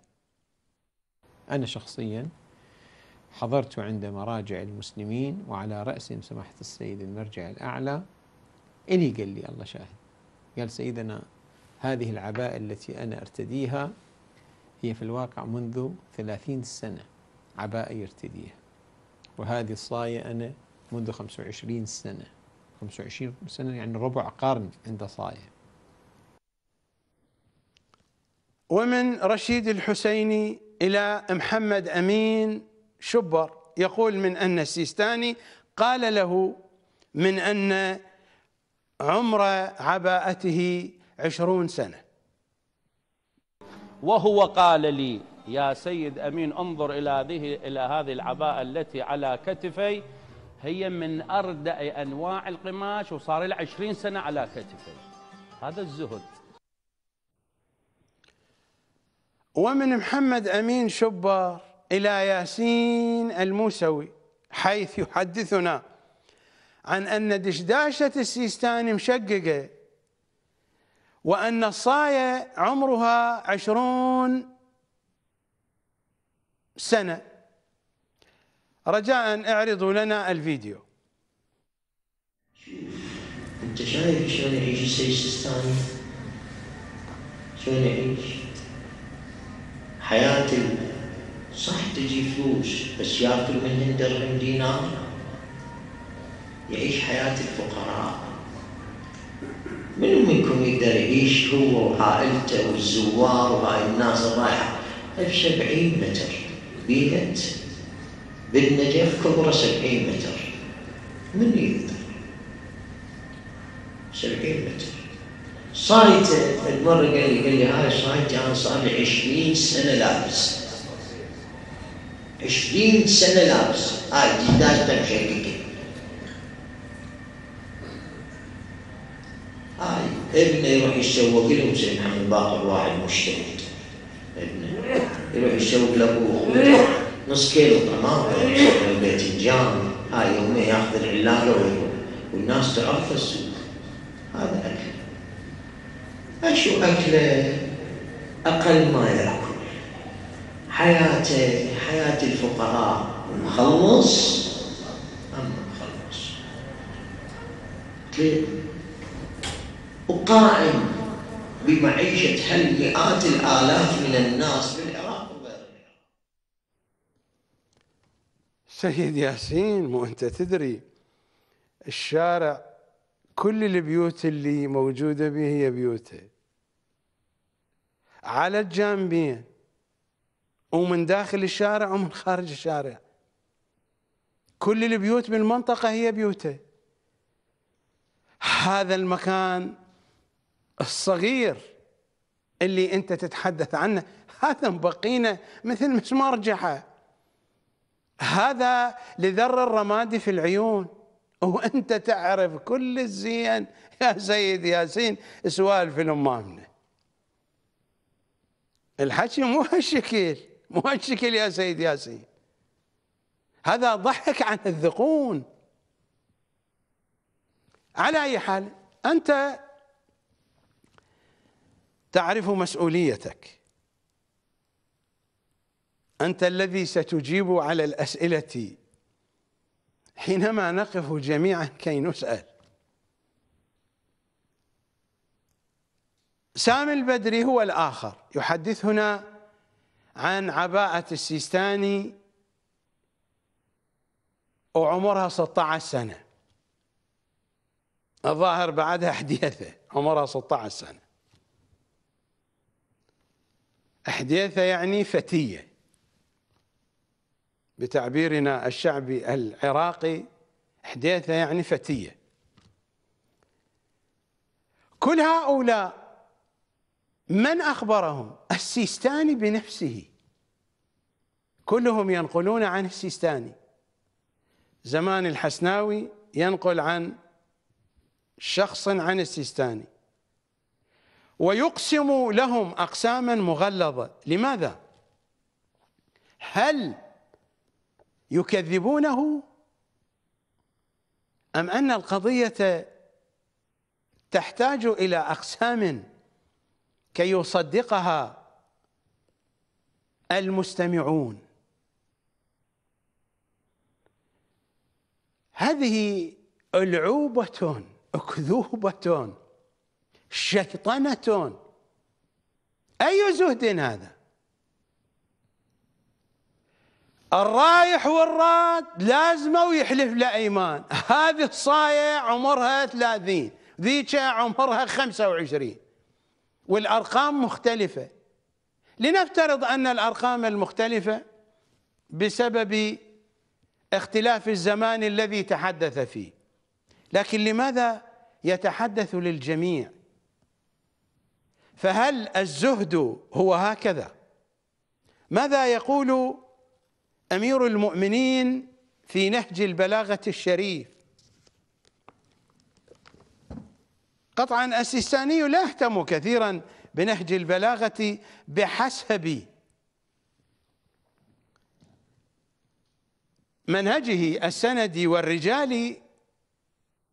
أنا شخصياً حضرت عند مراجع المسلمين وعلى رأسهم سماحة السيد المرجع الأعلى إلي قال لي الله شاهد قال سيدنا هذه العباءة التي أنا أرتديها هي في الواقع منذ ثلاثين سنة عباءة يرتديها وهذه الصاية أنا منذ خمس وعشرين سنة خمس وعشرين سنة يعني ربع قرن عند صاية ومن رشيد الحسيني إلى محمد أمين شبر يقول من أن السيستاني قال له من أن عمر عباءته عشرون سنة وهو قال لي يا سيد أمين انظر إلى هذه إلى هذه العباءة التي على كتفي هي من أردأ أنواع القماش وصار العشرين 20 سنة على كتفي هذا الزهد ومن محمد أمين شبر إلى ياسين الموسوي حيث يحدثنا عن أن دشداشة السيستاني مشققة وأن الصاية عمرها عشرون سنة رجاء اعرضوا لنا الفيديو انت شايف شلون يعيش السيستاني شلون يعيش حياة صح تجي فلوس بس ياكل منهن درهم دينار يعيش حياة الفقراء منو منكم يقدر يعيش هو وعائلته والزوار وهاي الناس الرايحة 70 متر بيت بالنجف كبره سبعين متر من يقدر سبعين متر صايته مرة قال لي قال لي هاي صايته أنا صار لي عشرين سنة لابس 20 سنة لابس هاي جدازتها مشككة هاي ابنه يروح يسوق لهم سمعان باقر واحد مشترك ابنه يروح يسوق لابوه اخوه نص كيلو طماطم باذنجان هاي يومه ياخذ العلاقه ويروح والناس تعرف السوق هذا اكله اشو اكله اقل ما يلعب حياتي حياة الفقراء مخلص أم مخلص وقائم بمعيشة هل مئات الآلاف من الناس في وغير العراق سيد ياسين مو أنت تدري الشارع كل البيوت اللي موجودة به هي بيوته على الجانبين ومن داخل الشارع ومن خارج الشارع كل البيوت بالمنطقة هي بيوته هذا المكان الصغير اللي أنت تتحدث عنه هذا مبقينا مثل مسمار جحا هذا لذر الرماد في العيون وانت تعرف كل الزين يا سيد ياسين سوالف الامامنا الحكي مو هالشكل مو هالشكل يا سيد ياسين هذا ضحك عن الذقون على أي حال أنت تعرف مسؤوليتك أنت الذي ستجيب على الأسئلة حينما نقف جميعا كي نسأل سامي البدري هو الآخر يحدثنا عن عباءة السيستاني وعمرها 16 سنة الظاهر بعدها حديثة عمرها 16 سنة حديثة يعني فتية بتعبيرنا الشعبي العراقي حديثة يعني فتية كل هؤلاء من أخبرهم السيستاني بنفسه كلهم ينقلون عن السيستاني زمان الحسناوي ينقل عن شخص عن السيستاني ويقسم لهم أقساما مغلظة لماذا؟ هل يكذبونه أم أن القضية تحتاج إلى أقسام كي يصدقها المستمعون هذه ألعوبة أكذوبة شيطنة أي زهد هذا الرايح والراد لازمه يحلف له ايمان هذه الصايع عمرها 30 ذيك عمرها 25 والارقام مختلفه لنفترض ان الارقام المختلفه بسبب اختلاف الزمان الذي تحدث فيه لكن لماذا يتحدث للجميع فهل الزهد هو هكذا ماذا يقول امير المؤمنين في نهج البلاغه الشريف قطعا السيستاني لا اهتم كثيرا بنهج البلاغة بحسب منهجه السندي والرجالي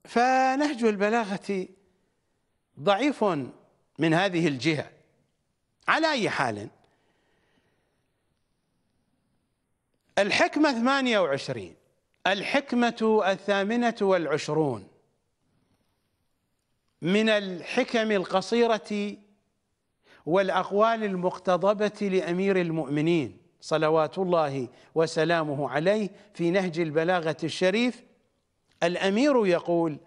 فنهج البلاغة ضعيف من هذه الجهة على أي حال الحكمة 28 الحكمة الثامنة والعشرون من الحكم القصيرة والأقوال المقتضبة لأمير المؤمنين صلوات الله وسلامه عليه في نهج البلاغة الشريف الأمير يقول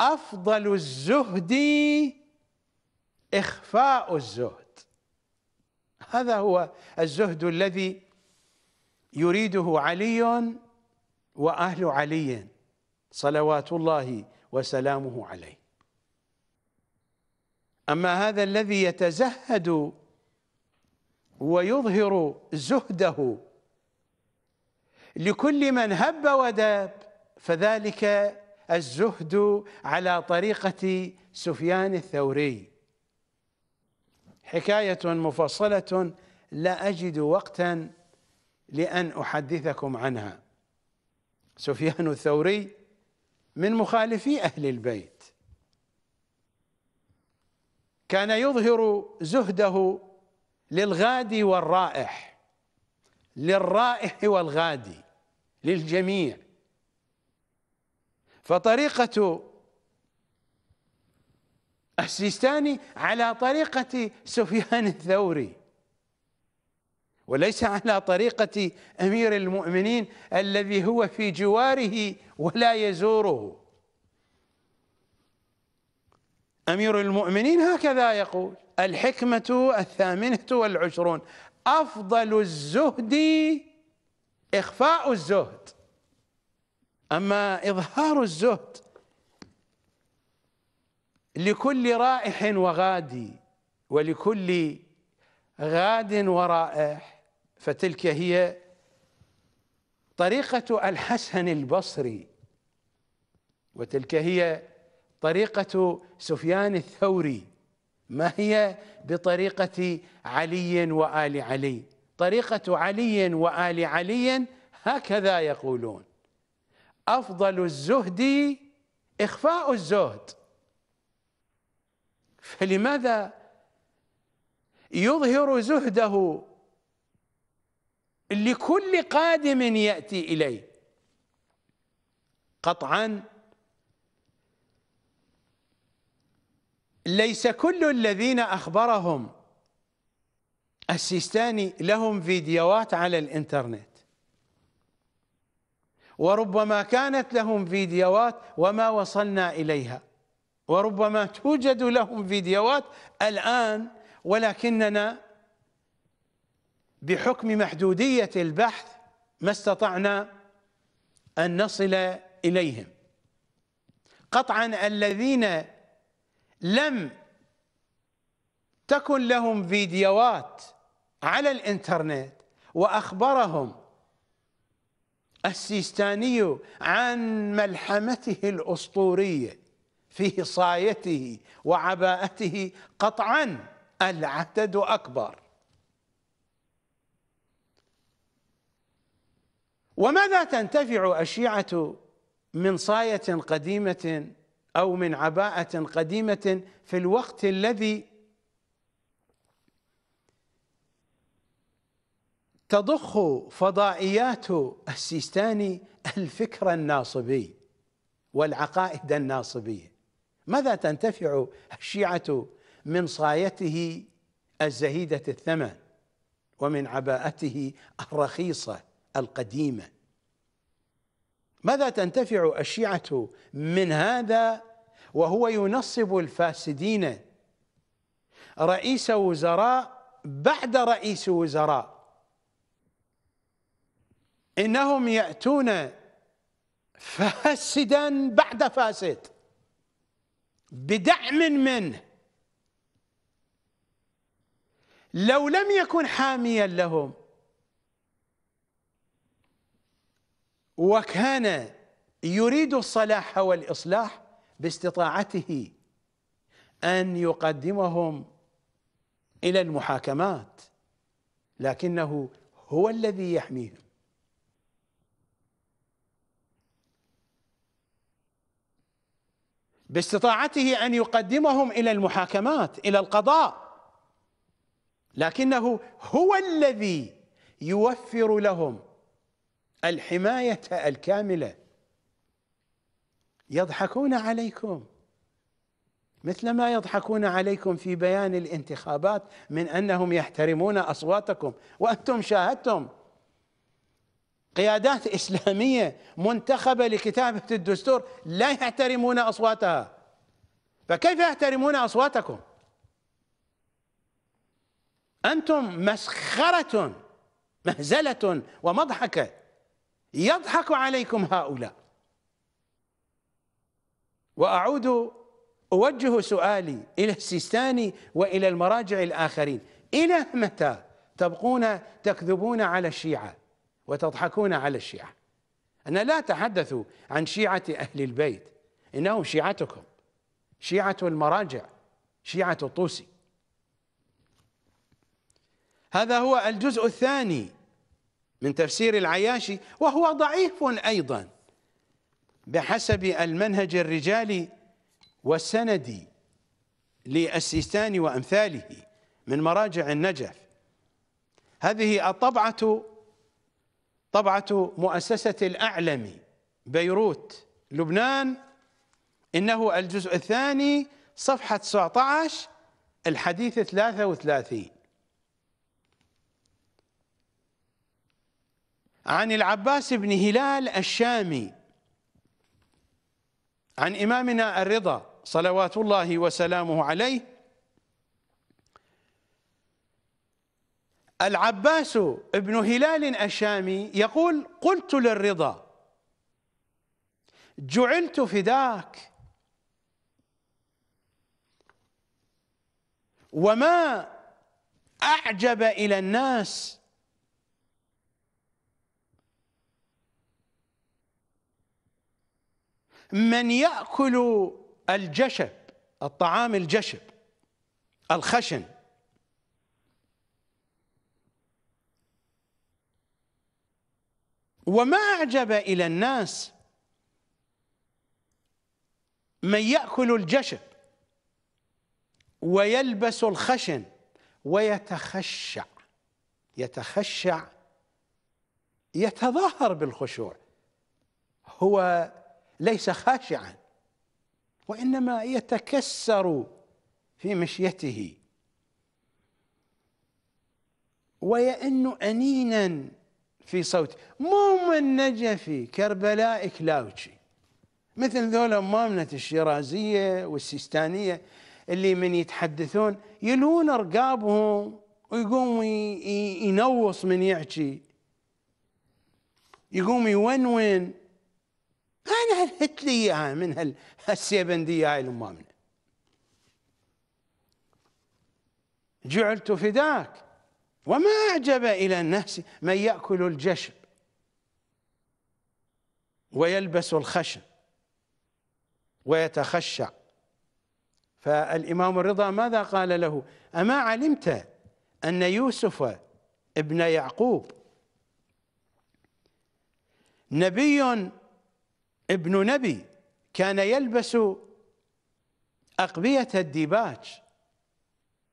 أفضل الزهد إخفاء الزهد هذا هو الزهد الذي يريده علي وأهل علي صلوات الله وسلامه عليه أما هذا الذي يتزهد ويظهر زهده لكل من هب وداب فذلك الزهد على طريقة سفيان الثوري حكاية مفصلة لا أجد وقتا لأن أحدثكم عنها سفيان الثوري من مخالفي أهل البيت كان يظهر زهده للغادي والرائح للرائح والغادي للجميع فطريقة السيستاني على طريقة سفيان الثوري وليس على طريقة أمير المؤمنين الذي هو في جواره ولا يزوره أمير المؤمنين هكذا يقول الحكمة الثامنة والعشرون أفضل الزهد إخفاء الزهد أما إظهار الزهد لكل رائح وغادي ولكل غاد ورائح فتلك هي طريقة الحسن البصري وتلك هي طريقة سفيان الثوري ما هي بطريقة علي وآل علي طريقة علي وآل علي هكذا يقولون أفضل الزهد إخفاء الزهد فلماذا يظهر زهده لكل قادم يأتي إليه قطعاً ليس كل الذين أخبرهم السيستاني لهم فيديوهات على الإنترنت وربما كانت لهم فيديوهات وما وصلنا إليها وربما توجد لهم فيديوهات الآن ولكننا بحكم محدودية البحث ما استطعنا أن نصل إليهم قطعا الذين لم تكن لهم فيديوهات على الانترنت واخبرهم السيستاني عن ملحمته الاسطوريه في صايته وعباءته قطعا العدد اكبر وماذا تنتفع الشيعه من صايه قديمه أو من عباءة قديمة في الوقت الذي تضخ فضائيات السيستاني الفكر الناصبي والعقائد الناصبيه ماذا تنتفع الشيعه من صايته الزهيده الثمن ومن عباءته الرخيصه القديمه ماذا تنتفع الشيعه من هذا وهو ينصب الفاسدين رئيس وزراء بعد رئيس وزراء إنهم يأتون فاسدا بعد فاسد بدعم منه لو لم يكن حاميا لهم وكان يريد الصلاح والإصلاح باستطاعته ان يقدمهم الى المحاكمات لكنه هو الذي يحميهم باستطاعته ان يقدمهم الى المحاكمات الى القضاء لكنه هو الذي يوفر لهم الحمايه الكامله يضحكون عليكم مثلما يضحكون عليكم في بيان الانتخابات من انهم يحترمون اصواتكم وانتم شاهدتم قيادات اسلاميه منتخبه لكتابه الدستور لا يحترمون اصواتها فكيف يحترمون اصواتكم؟ انتم مسخره مهزله ومضحكه يضحك عليكم هؤلاء وأعود أوجه سؤالي إلى السيستاني وإلى المراجع الآخرين إلى متى تبقون تكذبون على الشيعة وتضحكون على الشيعة أنا لا أتحدث عن شيعة أهل البيت إنهم شيعتكم شيعة المراجع شيعة الطوسي هذا هو الجزء الثاني من تفسير العياشي وهو ضعيف أيضا بحسب المنهج الرجالي والسندي للسيستاني وأمثاله من مراجع النجف هذه الطبعة طبعة مؤسسة الأعلم بيروت لبنان إنه الجزء الثاني صفحة 19 الحديث 33 عن العباس بن هلال الشامي عن إمامنا الرضا صلوات الله وسلامه عليه العباس ابن هلال الشامي يقول قلت للرضا جعلت فداك وما أعجب إلى الناس من يأكل الجشب الطعام الجشب الخشن وما أعجب إلى الناس من يأكل الجشب ويلبس الخشن ويتخشع يتخشع يتظاهر بالخشوع هو ليس خاشعا وانما يتكسر في مشيته ويئن انينا في صوته مو من نجفي كربلاء كلاوشي مثل ذولا مامنة الشيرازية والسيستانية اللي من يتحدثون يلون رقابهم ويقوم ينوص من يحكي يقوم يونون انا هلهت لي اياها من هالسيبنديه هاي الامامنا جعلت فداك وما اعجب الى الناس من ياكل الجشب ويلبس الخشب ويتخشع فالامام الرضا ماذا قال له اما علمت ان يوسف ابن يعقوب نبي ابن نبي كان يلبس أقبية الديباج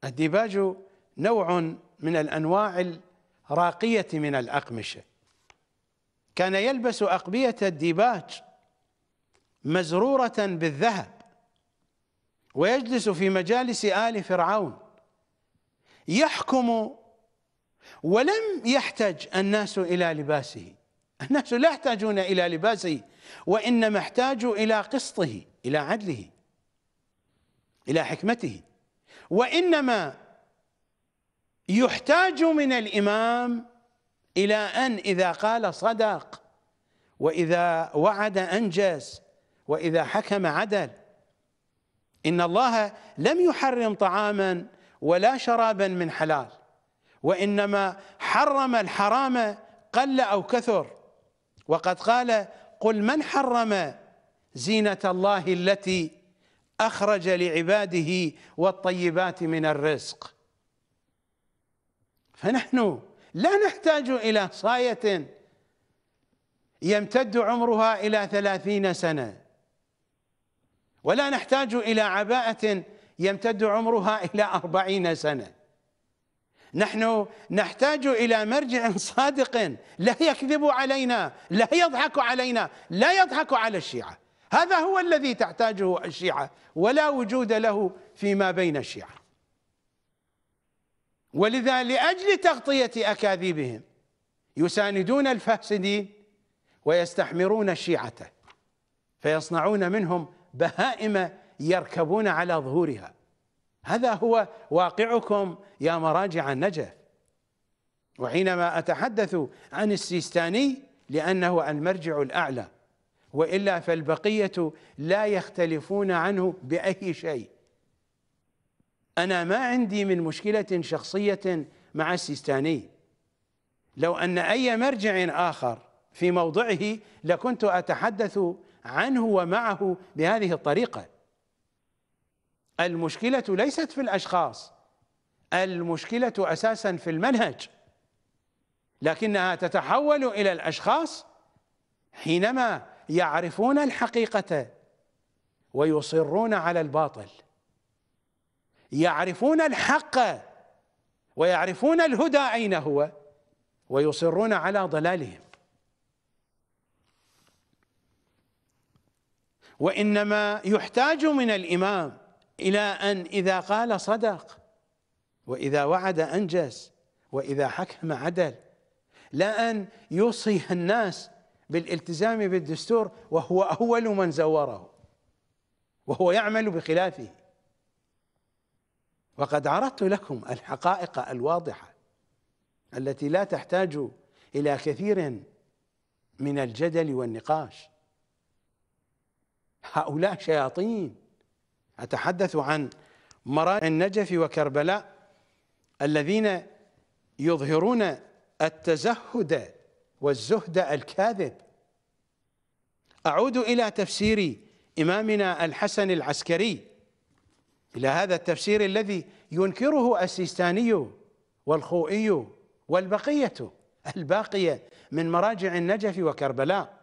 الديباج نوع من الأنواع الراقية من الأقمشة كان يلبس أقبية الديباج مزرورة بالذهب ويجلس في مجالس آل فرعون يحكم ولم يحتج الناس إلى لباسه الناس لا يحتاجون إلى لباسه وإنما احتاجوا إلى قسطه إلى عدله إلى حكمته وإنما يحتاج من الإمام إلى أن إذا قال صدق وإذا وعد أنجز وإذا حكم عدل إن الله لم يحرم طعاما ولا شرابا من حلال وإنما حرم الحرام قل أو كثر وقد قال قل من حرم زينة الله التي أخرج لعباده والطيبات من الرزق فنحن لا نحتاج إلى صاية يمتد عمرها إلى ثلاثين سنة ولا نحتاج إلى عباءة يمتد عمرها إلى أربعين سنة نحن نحتاج الى مرجع صادق لا يكذب علينا لا يضحك علينا لا يضحك على الشيعه هذا هو الذي تحتاجه الشيعه ولا وجود له فيما بين الشيعه ولذا لاجل تغطيه اكاذيبهم يساندون الفاسدين ويستحمرون الشيعه فيصنعون منهم بهائم يركبون على ظهورها هذا هو واقعكم يا مراجع النجف وحينما أتحدث عن السيستاني لأنه المرجع الأعلى وإلا فالبقية لا يختلفون عنه بأي شيء أنا ما عندي من مشكلة شخصية مع السيستاني لو أن أي مرجع آخر في موضعه لكنت أتحدث عنه ومعه بهذه الطريقة المشكلة ليست في الأشخاص المشكلة أساسا في المنهج لكنها تتحول إلى الأشخاص حينما يعرفون الحقيقة ويصرون على الباطل يعرفون الحق ويعرفون الهدى أين هو ويصرون على ضلالهم وإنما يحتاج من الإمام إلى أن إذا قال صدق وإذا وعد أنجز وإذا حكم عدل لا أن يوصي الناس بالالتزام بالدستور وهو أول من زوره وهو يعمل بخلافه وقد عرضت لكم الحقائق الواضحة التي لا تحتاج إلى كثير من الجدل والنقاش هؤلاء شياطين أتحدث عن مراجع النجف وكربلاء الذين يظهرون التزهد والزهد الكاذب أعود إلى تفسير إمامنا الحسن العسكري إلى هذا التفسير الذي ينكره السيستاني والخوئي والبقية الباقية من مراجع النجف وكربلاء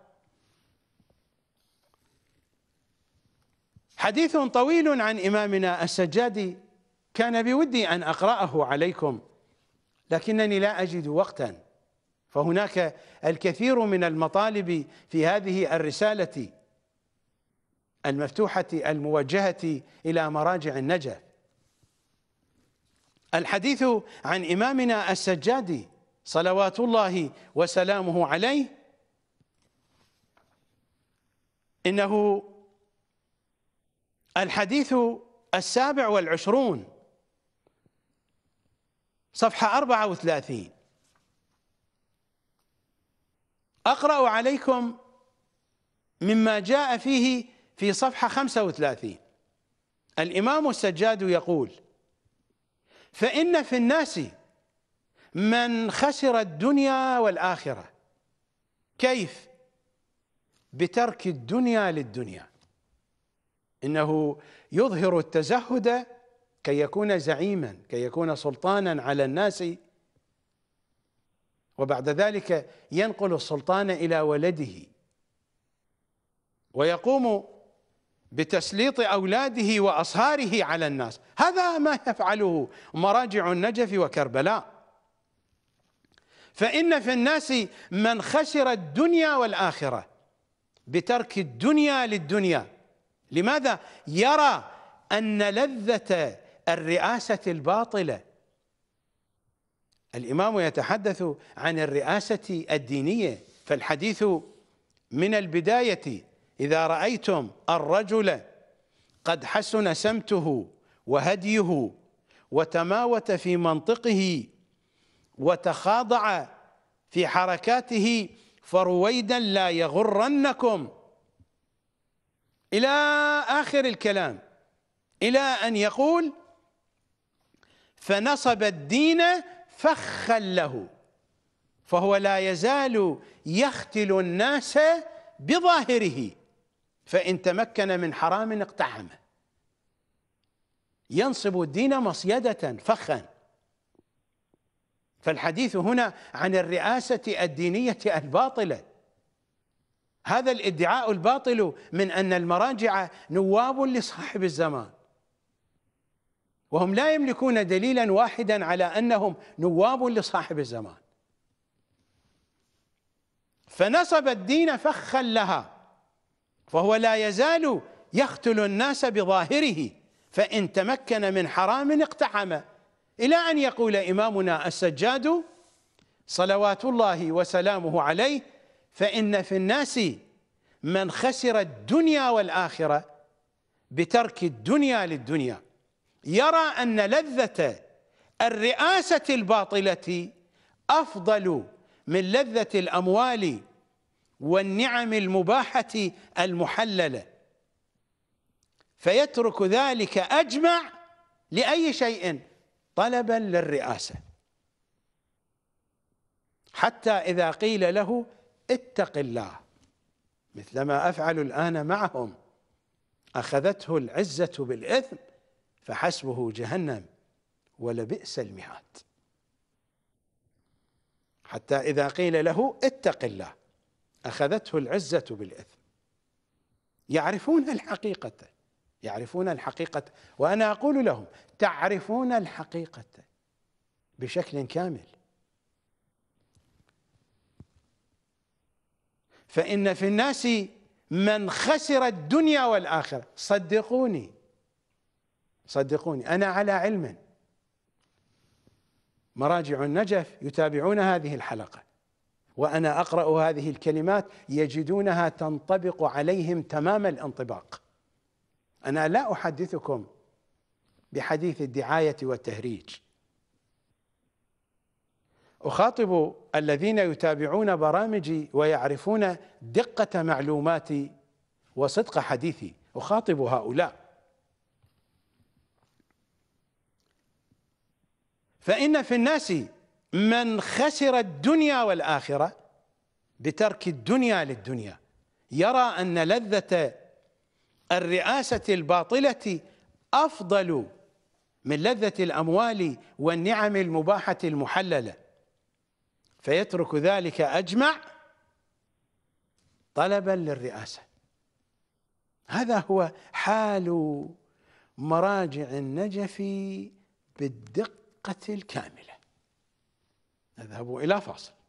حديث طويل عن إمامنا السجادي كان بودي أن أقرأه عليكم لكنني لا أجد وقتا فهناك الكثير من المطالب في هذه الرسالة المفتوحة الموجهة إلى مراجع النجف الحديث عن إمامنا السجادي صلوات الله وسلامه عليه إنه الحديث السابع والعشرون صفحة أربعة وثلاثين أقرأ عليكم مما جاء فيه في صفحة خمسة وثلاثين الإمام السجاد يقول فإن في الناس من خسر الدنيا والآخرة كيف بترك الدنيا للدنيا انه يظهر التزهد كي يكون زعيما كي يكون سلطانا على الناس وبعد ذلك ينقل السلطان الى ولده ويقوم بتسليط اولاده واصهاره على الناس هذا ما يفعله مراجع النجف وكربلاء فان في الناس من خسر الدنيا والاخره بترك الدنيا للدنيا لماذا يرى ان لذه الرئاسه الباطله الامام يتحدث عن الرئاسه الدينيه فالحديث من البدايه اذا رايتم الرجل قد حسن سمته وهديه وتماوت في منطقه وتخاضع في حركاته فرويدا لا يغرنكم إلى آخر الكلام إلى أن يقول فنصب الدين فخا له فهو لا يزال يختل الناس بظاهره فإن تمكن من حرام اقتحمه ينصب الدين مصيدة فخا فالحديث هنا عن الرئاسة الدينية الباطلة هذا الادعاء الباطل من ان المراجع نواب لصاحب الزمان وهم لا يملكون دليلا واحدا على انهم نواب لصاحب الزمان فنصب الدين فخا لها فهو لا يزال يقتل الناس بظاهره فان تمكن من حرام اقتحمه الى ان يقول امامنا السجاد صلوات الله وسلامه عليه فإن في الناس من خسر الدنيا والآخرة بترك الدنيا للدنيا يرى أن لذة الرئاسة الباطلة أفضل من لذة الأموال والنعم المباحة المحللة فيترك ذلك أجمع لأي شيء طلبا للرئاسة حتى إذا قيل له اتق الله مثلما أفعل الآن معهم أخذته العزة بالإثم فحسبه جهنم ولبئس المهاد حتى إذا قيل له اتق الله أخذته العزة بالإثم يعرفون الحقيقة يعرفون الحقيقة وأنا أقول لهم تعرفون الحقيقة بشكل كامل فإن في الناس من خسر الدنيا والآخرة صدقوني صدقوني أنا على علم مراجع النجف يتابعون هذه الحلقة وأنا أقرأ هذه الكلمات يجدونها تنطبق عليهم تمام الانطباق أنا لا أحدثكم بحديث الدعاية والتهريج أخاطب الذين يتابعون برامجي ويعرفون دقة معلوماتي وصدق حديثي أخاطب هؤلاء فإن في الناس من خسر الدنيا والآخرة بترك الدنيا للدنيا يرى أن لذة الرئاسة الباطلة أفضل من لذة الأموال والنعم المباحة المحللة فيترك ذلك أجمع طلبا للرئاسة هذا هو حال مراجع النجفي بالدقة الكاملة نذهب إلى فاصل